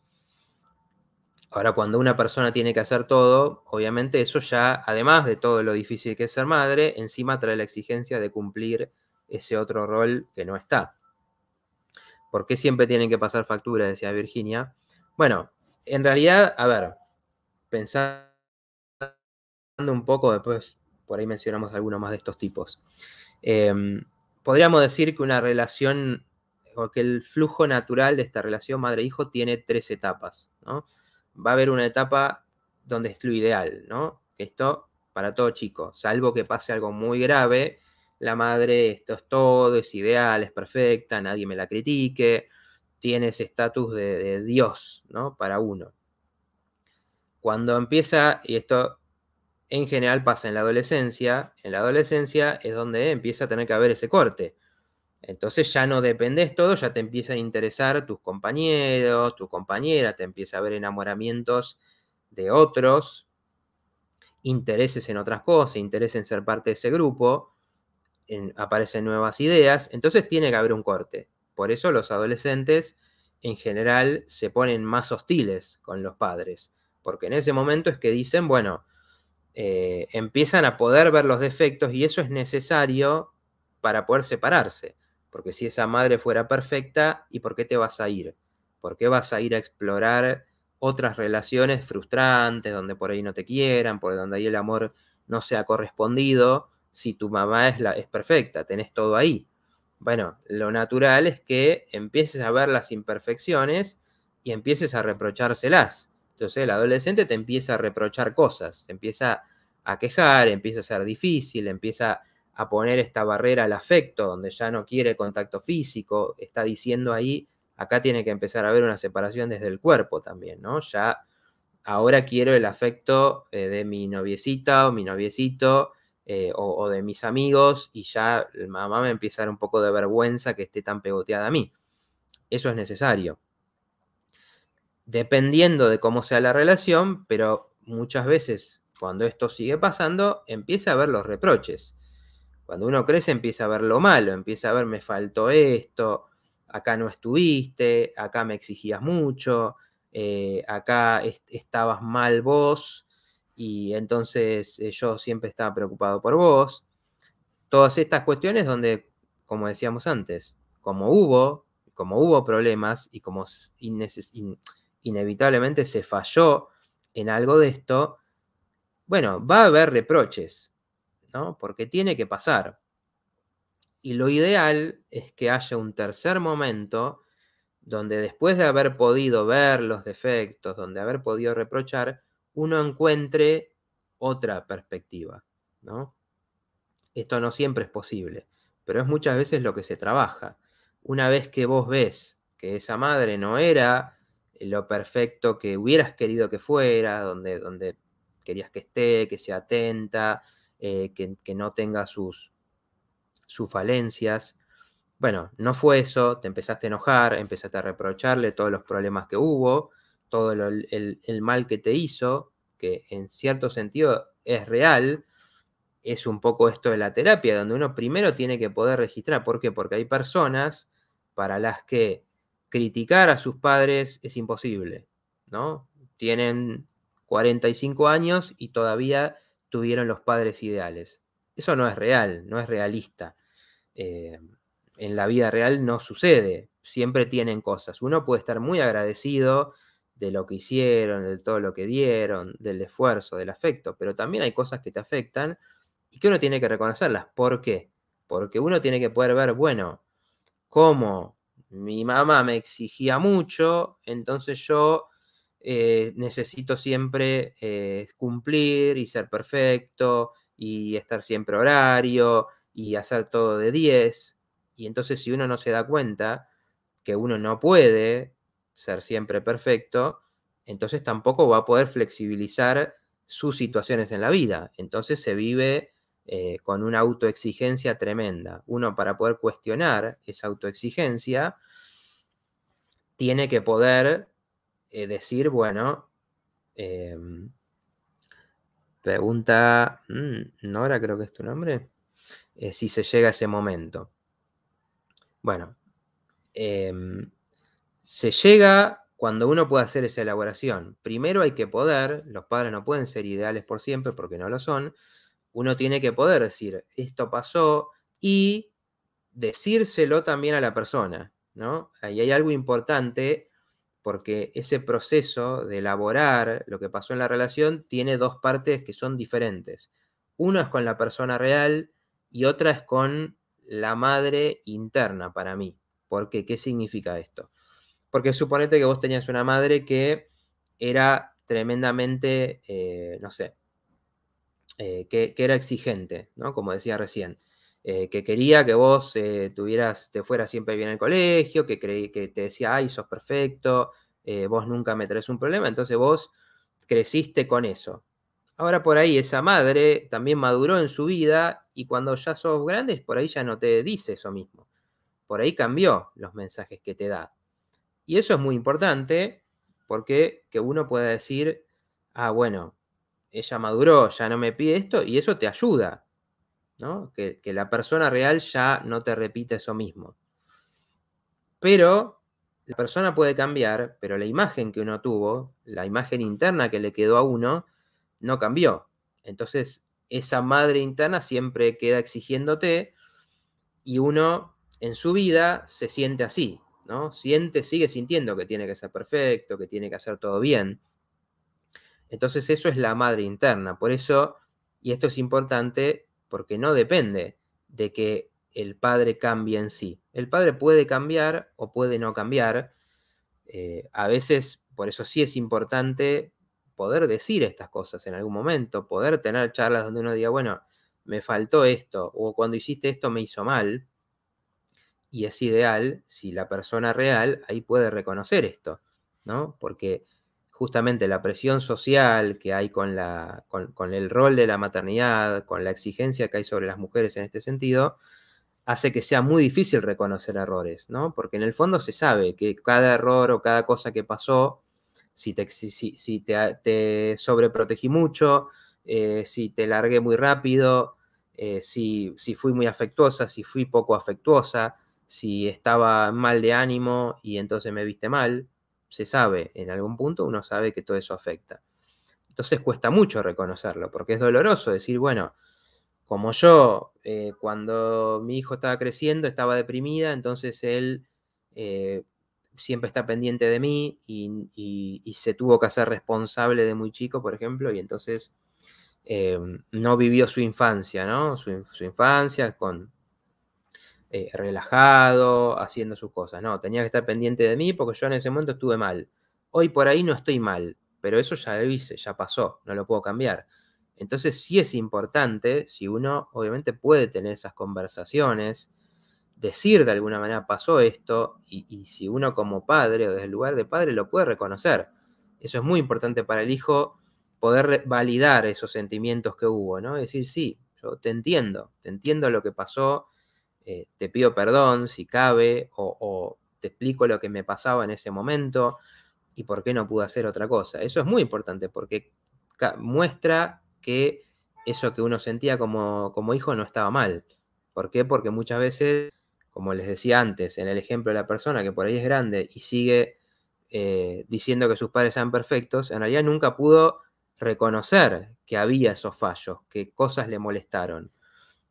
Ahora, cuando una persona tiene que hacer todo, obviamente eso ya, además de todo lo difícil que es ser madre, encima trae la exigencia de cumplir ese otro rol que no está. ¿Por qué siempre tienen que pasar factura? Decía Virginia. Bueno, en realidad, a ver, pensando un poco, después por ahí mencionamos algunos más de estos tipos. Em, podríamos decir que una relación, o que el flujo natural de esta relación madre-hijo tiene tres etapas, ¿no? Va a haber una etapa donde es lo ideal, ¿no? Esto para todo chico, salvo que pase algo muy grave, la madre, esto es todo, es ideal, es perfecta, nadie me la critique, tiene ese estatus de, Dios, ¿no? Para uno. Cuando empieza, y esto en general pasa en la adolescencia, en la adolescencia es donde empieza a tener que haber ese corte. Entonces ya no dependes todo, ya te empiezan a interesar tus compañeros, tu compañera, te empieza a ver enamoramientos de otros, intereses en otras cosas, intereses en ser parte de ese grupo, aparecen nuevas ideas, entonces tiene que haber un corte. Por eso los adolescentes en general se ponen más hostiles con los padres, porque en ese momento es que dicen, bueno, eh, empiezan a poder ver los defectos y eso es necesario para poder separarse, porque si esa madre fuera perfecta, ¿y por qué te vas a ir? ¿Por qué vas a ir a explorar otras relaciones frustrantes, donde por ahí no te quieran, por donde ahí el amor no sea correspondido? si tu mamá es, la, es perfecta, tenés todo ahí. Bueno, lo natural es que empieces a ver las imperfecciones y empieces a reprochárselas. Entonces el adolescente te empieza a reprochar cosas, empieza a quejar, empieza a ser difícil, empieza a poner esta barrera al afecto, donde ya no quiere contacto físico, está diciendo ahí, acá tiene que empezar a haber una separación desde el cuerpo también, ¿no? Ya ahora quiero el afecto eh, de mi noviecita o mi noviecito, eh, o, de mis amigos y ya mamá me empieza a dar un poco de vergüenza que esté tan pegoteada a mí. Eso es necesario. Dependiendo de cómo sea la relación, pero muchas veces cuando esto sigue pasando, empieza a ver los reproches. Cuando uno crece empieza a ver lo malo, empieza a ver me faltó esto, acá no estuviste, acá me exigías mucho, eh, acá estabas mal vos, y entonces eh, yo siempre estaba preocupado por vos. Todas estas cuestiones donde, como decíamos antes, como hubo, como hubo problemas y como inevitablemente se falló en algo de esto, bueno, va a haber reproches, ¿no? Porque tiene que pasar. Y lo ideal es que haya un tercer momento donde después de haber podido ver los defectos, donde haber podido reprochar, uno encuentre otra perspectiva, ¿no? Esto no siempre es posible, pero es muchas veces lo que se trabaja. Una vez que vos ves que esa madre no era lo perfecto que hubieras querido que fuera, donde, donde querías que esté, que sea atenta, eh, que, no tenga sus, sus falencias. Bueno, no fue eso, te empezaste a enojar, empezaste a reprocharle todos los problemas que hubo, todo lo, el, mal que te hizo, que en cierto sentido es real, es un poco esto de la terapia, donde uno primero tiene que poder registrar. ¿Por qué? Porque hay personas para las que criticar a sus padres es imposible, ¿no? Tienen 45 años y todavía tuvieron los padres ideales. Eso no es real, no es realista. Eh, en la vida real no sucede, siempre tienen cosas. Uno puede estar muy agradecido de lo que hicieron, de todo lo que dieron, del esfuerzo, del afecto, pero también hay cosas que te afectan y que uno tiene que reconocerlas. ¿Por qué? Porque uno tiene que poder ver, bueno, cómo mi mamá me exigía mucho, entonces yo eh, necesito siempre eh, cumplir y ser perfecto y estar siempre horario y hacer todo de 10. Y entonces si uno no se da cuenta que uno no puede ser siempre perfecto, entonces tampoco va a poder flexibilizar sus situaciones en la vida. Entonces se vive eh, con una autoexigencia tremenda. Uno para poder cuestionar esa autoexigencia, tiene que poder eh, decir, bueno, em, pregunta, mm, Nora creo que es tu nombre, eh, si se llega a ese momento. Bueno, em, se llega cuando uno puede hacer esa elaboración. Primero hay que poder, los padres no pueden ser ideales por siempre porque no lo son, uno tiene que poder decir, esto pasó y decírselo también a la persona, ¿no? Ahí hay algo importante porque ese proceso de elaborar lo que pasó en la relación tiene dos partes que son diferentes. Una es con la persona real y otra es con la madre interna para mí. qué? ¿qué significa esto? Porque suponete que vos tenías una madre que era tremendamente, eh, no sé, eh, que, era exigente, ¿no? Como decía recién, eh, que quería que vos tuvieras, te fueras siempre bien al colegio, que, creí, que te decía, ay, sos perfecto, vos nunca me traes un problema, entonces vos creciste con eso. Ahora por ahí esa madre también maduró en su vida y cuando ya sos grande, por ahí ya no te dice eso mismo. Por ahí cambió los mensajes que te da. Y eso es muy importante porque que uno pueda decir, ah, bueno, ella maduró, ya no me pide esto, y eso te ayuda, ¿no? Que, que la persona real ya no te repita eso mismo. Pero la persona puede cambiar, pero la imagen que uno tuvo, la imagen interna que le quedó a uno, no cambió. Entonces, esa madre interna siempre queda exigiéndote y uno en su vida se siente así. Siente, sigue sintiendo que tiene que ser perfecto, que tiene que hacer todo bien. Entonces eso es la madre interna. Por eso, y esto es importante, porque no depende de que el padre cambie en sí. El padre puede cambiar o puede no cambiar. Eh, a veces, por eso sí es importante poder decir estas cosas en algún momento, poder tener charlas donde uno diga, bueno, me faltó esto, o cuando hiciste esto me hizo mal, y es ideal si la persona real ahí puede reconocer esto, ¿no? Porque justamente la presión social que hay con, la, con, el rol de la maternidad, con la exigencia que hay sobre las mujeres en este sentido, hace que sea muy difícil reconocer errores, ¿no? Porque en el fondo se sabe que cada error o cada cosa que pasó, si te, si, te, sobreprotegí mucho, eh, si te largué muy rápido, eh, si, si, fui muy afectuosa, si fui poco afectuosa, si estaba mal de ánimo y entonces me viste mal, se sabe, en algún punto uno sabe que todo eso afecta. Entonces cuesta mucho reconocerlo, porque es doloroso decir, bueno, como yo, eh, cuando mi hijo estaba creciendo, estaba deprimida, entonces él eh, siempre está pendiente de mí y, se tuvo que hacer responsable de muy chico, por ejemplo, y entonces eh, no vivió su infancia, ¿no? su infancia con, eh, relajado, haciendo sus cosas. No, tenía que estar pendiente de mí porque yo en ese momento estuve mal. Hoy por ahí no estoy mal, pero eso ya lo hice, ya pasó, no lo puedo cambiar. Entonces sí es importante, si uno obviamente puede tener esas conversaciones, decir de alguna manera pasó esto y, y, si uno como padre o desde el lugar de padre lo puede reconocer. Eso es muy importante para el hijo poder validar esos sentimientos que hubo, ¿no? Decir, sí, yo te entiendo, te entiendo lo que pasó, eh, te pido perdón si cabe, o, te explico lo que me pasaba en ese momento y por qué no pude hacer otra cosa. Eso es muy importante porque muestra que eso que uno sentía como, hijo no estaba mal. ¿Por qué? Porque muchas veces, como les decía antes, en el ejemplo de la persona que por ahí es grande y sigue eh, diciendo que sus padres sean perfectos, en realidad nunca pudo reconocer que había esos fallos, que cosas le molestaron.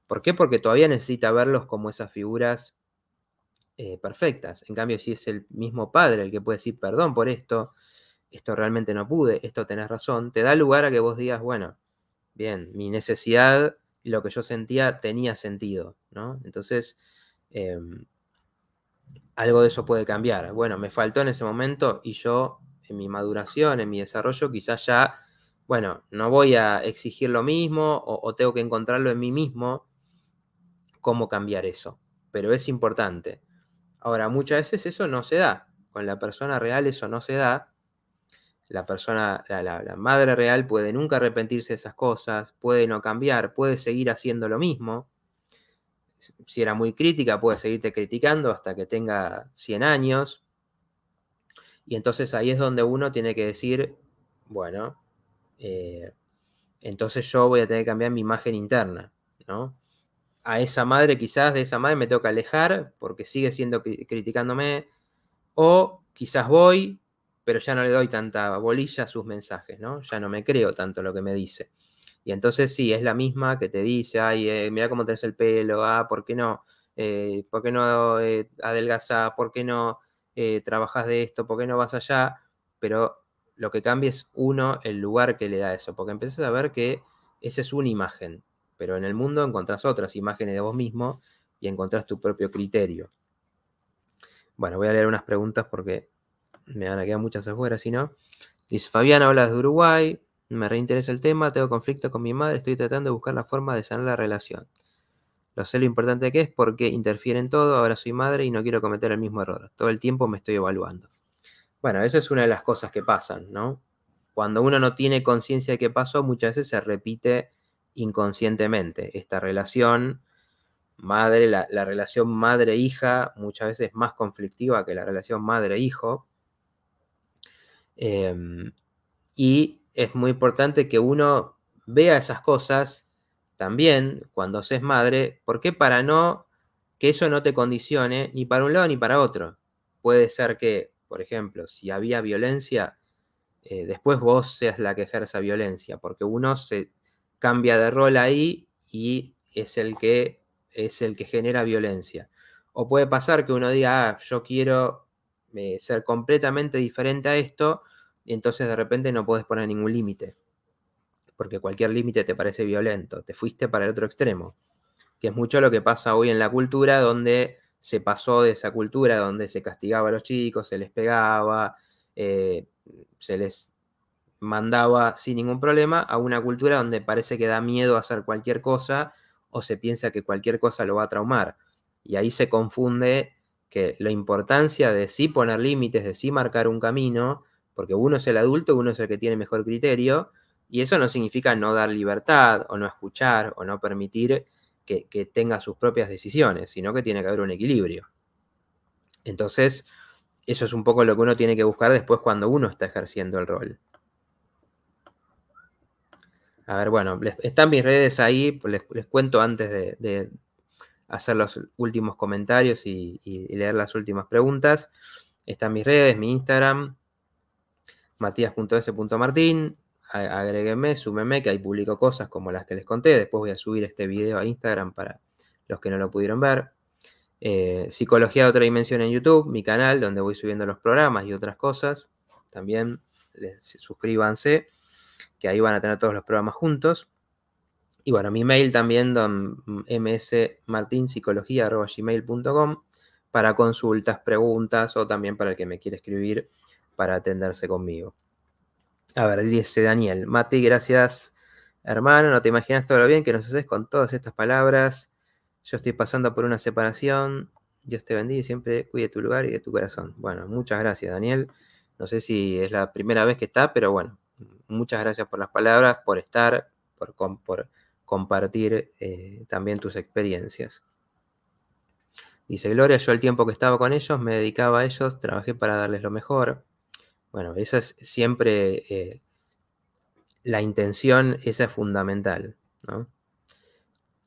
¿Por qué? Porque todavía necesita verlos como esas figuras eh, perfectas. En cambio, si es el mismo padre el que puede decir, perdón por esto, esto realmente no pude, esto tenés razón, te da lugar a que vos digas, bueno, bien, mi necesidad y lo que yo sentía tenía sentido, ¿no? Entonces, em, algo de eso puede cambiar. Bueno, me faltó en ese momento y yo, en mi maduración, en mi desarrollo, quizás ya, bueno, no voy a exigir lo mismo o tengo que encontrarlo en mí mismo cómo cambiar eso, pero es importante. Ahora, muchas veces eso no se da. Con la persona real eso no se da. La persona, la, madre real puede nunca arrepentirse de esas cosas, puede no cambiar, puede seguir haciendo lo mismo. Si era muy crítica, puede seguirte criticando hasta que tenga 100 años. Y entonces ahí es donde uno tiene que decir, bueno, eh, entonces yo voy a tener que cambiar mi imagen interna, ¿no? a esa madre, quizás de esa madre me toca alejar porque sigue siendo criticándome, o quizás voy, pero ya no le doy tanta bolilla a sus mensajes, ¿no? Ya no me creo tanto lo que me dice. Y entonces sí, es la misma que te dice, ay, eh, mira cómo tenés el pelo, ah, ¿por qué no? Eh, ¿Por qué no adelgaza eh, adelgazás? ¿Por qué no trabajas de esto? ¿Por qué no vas allá? Pero lo que cambia es uno, el lugar que le da eso, porque empiezas a ver que esa es una imagen, pero en el mundo encontrás otras imágenes de vos mismo y encontrás tu propio criterio. Bueno, voy a leer unas preguntas porque me van a quedar muchas afuera, si no. Dice, Fabián, hablas de Uruguay, me reinteresa el tema, tengo conflicto con mi madre, estoy tratando de buscar la forma de sanar la relación. Lo sé lo importante que es porque interfieren todo, ahora soy madre y no quiero cometer el mismo error. Todo el tiempo me estoy evaluando. Bueno, esa es una de las cosas que pasan, ¿no? Cuando uno no tiene conciencia de qué pasó, muchas veces se repite inconscientemente. Esta relación madre, la, relación madre-hija, muchas veces más conflictiva que la relación madre-hijo. Em, y es muy importante que uno vea esas cosas también cuando seas es madre, porque para no que eso no te condicione ni para un lado ni para otro. Puede ser que, por ejemplo, si había violencia, eh, después vos seas la que ejerza violencia, porque uno se cambia de rol ahí y es el que, es el que genera violencia. O puede pasar que uno diga, ah, yo quiero eh, ser completamente diferente a esto, y entonces de repente no puedes poner ningún límite, porque cualquier límite te parece violento, te fuiste para el otro extremo, que es mucho lo que pasa hoy en la cultura, donde se pasó de esa cultura, donde se castigaba a los chicos, se les pegaba, eh, se les mandaba sin ningún problema a una cultura donde parece que da miedo hacer cualquier cosa o se piensa que cualquier cosa lo va a traumar. Y ahí se confunde que la importancia de sí poner límites, de sí marcar un camino, porque uno es el adulto, uno es el que tiene mejor criterio, y eso no significa no dar libertad o no escuchar o no permitir que tenga sus propias decisiones, sino que tiene que haber un equilibrio. Entonces, eso es un poco lo que uno tiene que buscar después cuando uno está ejerciendo el rol. A ver, bueno, están mis redes ahí, pues les, les cuento antes de, hacer los últimos comentarios y, leer las últimas preguntas. Están mis redes, mi Instagram, matías.s.martín, agréguenme, súmenme, que ahí publico cosas como las que les conté. Después voy a subir este video a Instagram para los que no lo pudieron ver. Eh, Psicología de otra dimensión en YouTube, mi canal, donde voy subiendo los programas y otras cosas. También suscríbanse que ahí van a tener todos los programas juntos. Y bueno, mi mail también, don para consultas, preguntas o también para el que me quiera escribir para atenderse conmigo. A ver, dice Daniel, Mati, gracias hermano, no te imaginas todo lo bien que nos haces con todas estas palabras. Yo estoy pasando por una separación. Dios te bendiga y siempre cuide tu lugar y de tu corazón. Bueno, muchas gracias, Daniel. No sé si es la primera vez que está, pero bueno, muchas gracias por las palabras, por estar, por, compartir eh, también tus experiencias. Dice Gloria, yo el tiempo que estaba con ellos me dedicaba a ellos, trabajé para darles lo mejor. Bueno, esa es siempre eh, la intención, esa es fundamental.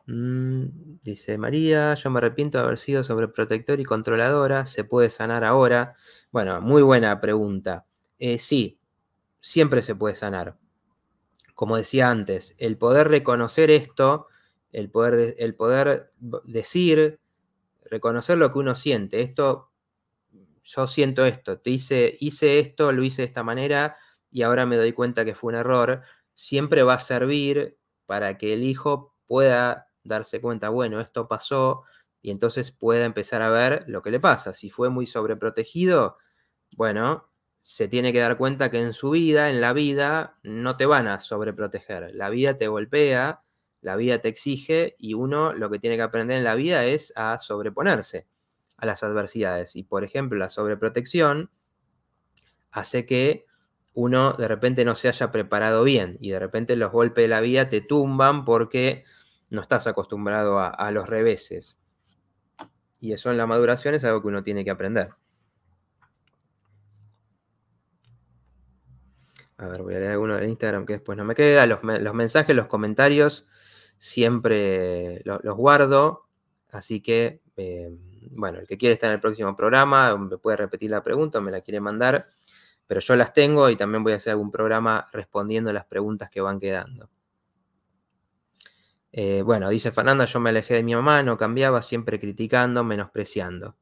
Mm, dice María, yo me arrepiento de haber sido sobreprotector y controladora, ¿se puede sanar ahora? Bueno, muy buena pregunta. Eh, sí, siempre se puede sanar. Como decía antes, el poder reconocer esto, el poder, el poder decir, reconocer lo que uno siente, esto, yo siento esto, te hice, hice esto, lo hice de esta manera y ahora me doy cuenta que fue un error, siempre va a servir para que el hijo pueda darse cuenta, bueno, esto pasó, y entonces pueda empezar a ver lo que le pasa. Si fue muy sobreprotegido, bueno, se tiene que dar cuenta que en su vida, en la vida, no te van a sobreproteger. La vida te golpea, la vida te exige y uno lo que tiene que aprender en la vida es a sobreponerse a las adversidades. Y por ejemplo, la sobreprotección hace que uno de repente no se haya preparado bien y de repente los golpes de la vida te tumban porque no estás acostumbrado a, a los reveses. Y eso en la maduración es algo que uno tiene que aprender. A ver, voy a leer alguno del Instagram que después no me queda. Los, mensajes, los comentarios, siempre los, guardo. Así que, em, bueno, el que quiere estar en el próximo programa, em, me puede repetir la pregunta, me la quiere mandar, pero yo las tengo y también voy a hacer algún programa respondiendo las preguntas que van quedando. Eh, bueno, dice Fernanda, yo me alejé de mi mamá, no cambiaba, siempre criticando, menospreciando.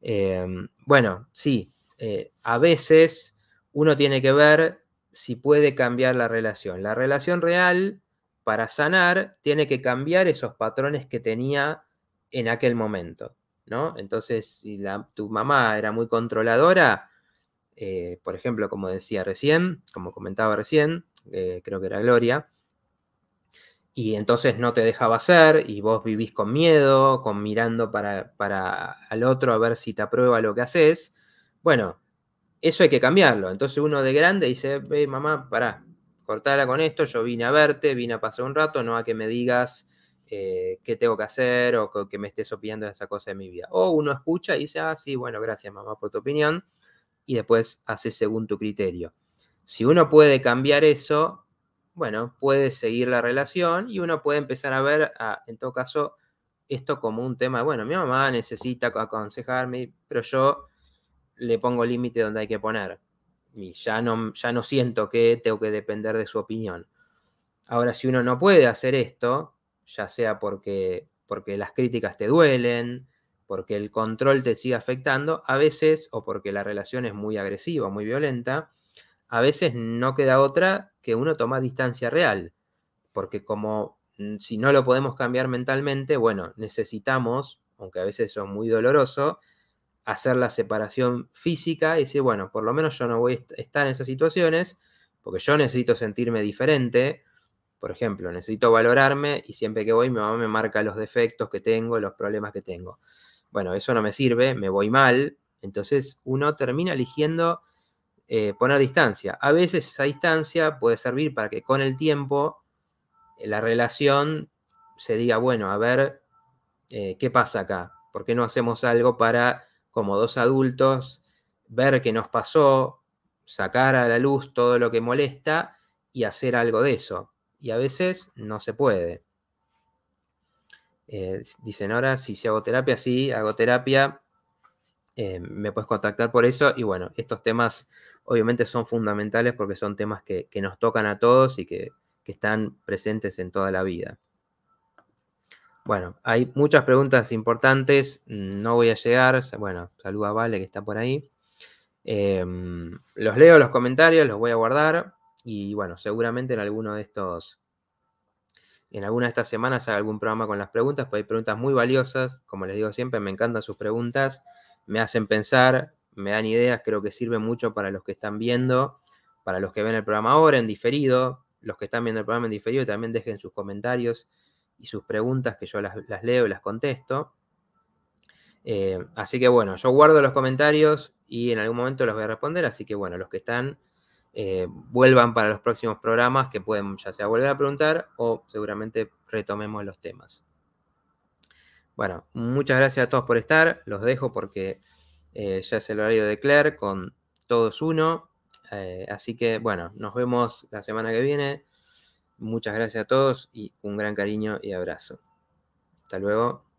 Em, bueno, sí, eh, a veces uno tiene que ver si puede cambiar la relación. La relación real, para sanar, tiene que cambiar esos patrones que tenía en aquel momento. ¿no? Entonces, si tu mamá era muy controladora, eh, por ejemplo, como decía recién, como comentaba recién, eh, creo que era Gloria, y entonces no te dejaba hacer y vos vivís con miedo, con mirando para, para al otro a ver si te aprueba lo que haces, bueno, eso hay que cambiarlo. Entonces uno de grande dice, ve, mamá, pará, cortala con esto, yo vine a verte, vine a pasar un rato, no a que me digas eh, qué tengo que hacer o que me estés opinando de esa cosa de mi vida. O uno escucha y dice, ah, sí, bueno, gracias mamá por tu opinión, y después hace según tu criterio. Si uno puede cambiar eso, bueno, puede seguir la relación y uno puede empezar a ver, en todo caso, esto como un tema bueno, mi mamá necesita aconsejarme, pero yo le pongo límite donde hay que poner. Y ya no, ya no siento que tengo que depender de su opinión. Ahora, si uno no puede hacer esto, ya sea porque, porque las críticas te duelen, porque el control te sigue afectando, a veces, o porque la relación es muy agresiva, muy violenta, a veces no queda otra que uno toma distancia real. Porque como mm, si no lo podemos cambiar mentalmente, bueno, necesitamos, aunque a veces eso es muy doloroso, hacer la separación física y decir, bueno, por lo menos yo no voy a estar en esas situaciones, porque yo necesito sentirme diferente, por ejemplo, necesito valorarme y siempre que voy mi mamá me marca los defectos que tengo, los problemas que tengo. Bueno, eso no me sirve, me voy mal, entonces uno termina eligiendo eh, poner distancia. A veces esa distancia puede servir para que con el tiempo eh, la relación se diga, bueno, a ver, eh, ¿qué pasa acá? ¿Por qué no hacemos algo para como dos adultos, ver qué nos pasó, sacar a la luz todo lo que molesta y hacer algo de eso. Y a veces no se puede. Eh, dicen ahora, si, si hago terapia, sí, hago terapia, eh, me puedes contactar por eso. Y bueno, estos temas obviamente son fundamentales porque son temas que, nos tocan a todos y que están presentes en toda la vida. Bueno, hay muchas preguntas importantes, mm, no voy a llegar. Bueno, saluda a Vale que está por ahí. Em, los leo, los comentarios, los voy a guardar y bueno, seguramente en alguno de estos, en alguna de estas semanas haga algún programa con las preguntas, porque hay preguntas muy valiosas, como les digo siempre, me encantan sus preguntas, me hacen pensar, me dan ideas, creo que sirven mucho para los que están viendo, para los que ven el programa ahora en diferido, los que están viendo el programa en diferido también dejen sus comentarios y sus preguntas que yo las, leo y las contesto. Eh, así que bueno, yo guardo los comentarios y en algún momento los voy a responder. Así que bueno, los que están, eh, vuelvan para los próximos programas que pueden ya sea volver a preguntar o seguramente retomemos los temas. Bueno, muchas gracias a todos por estar. Los dejo porque eh, ya es el horario de Claire con todos uno. así que bueno, nos vemos la semana que viene. Muchas gracias a todos y un gran cariño y abrazo. Hasta luego.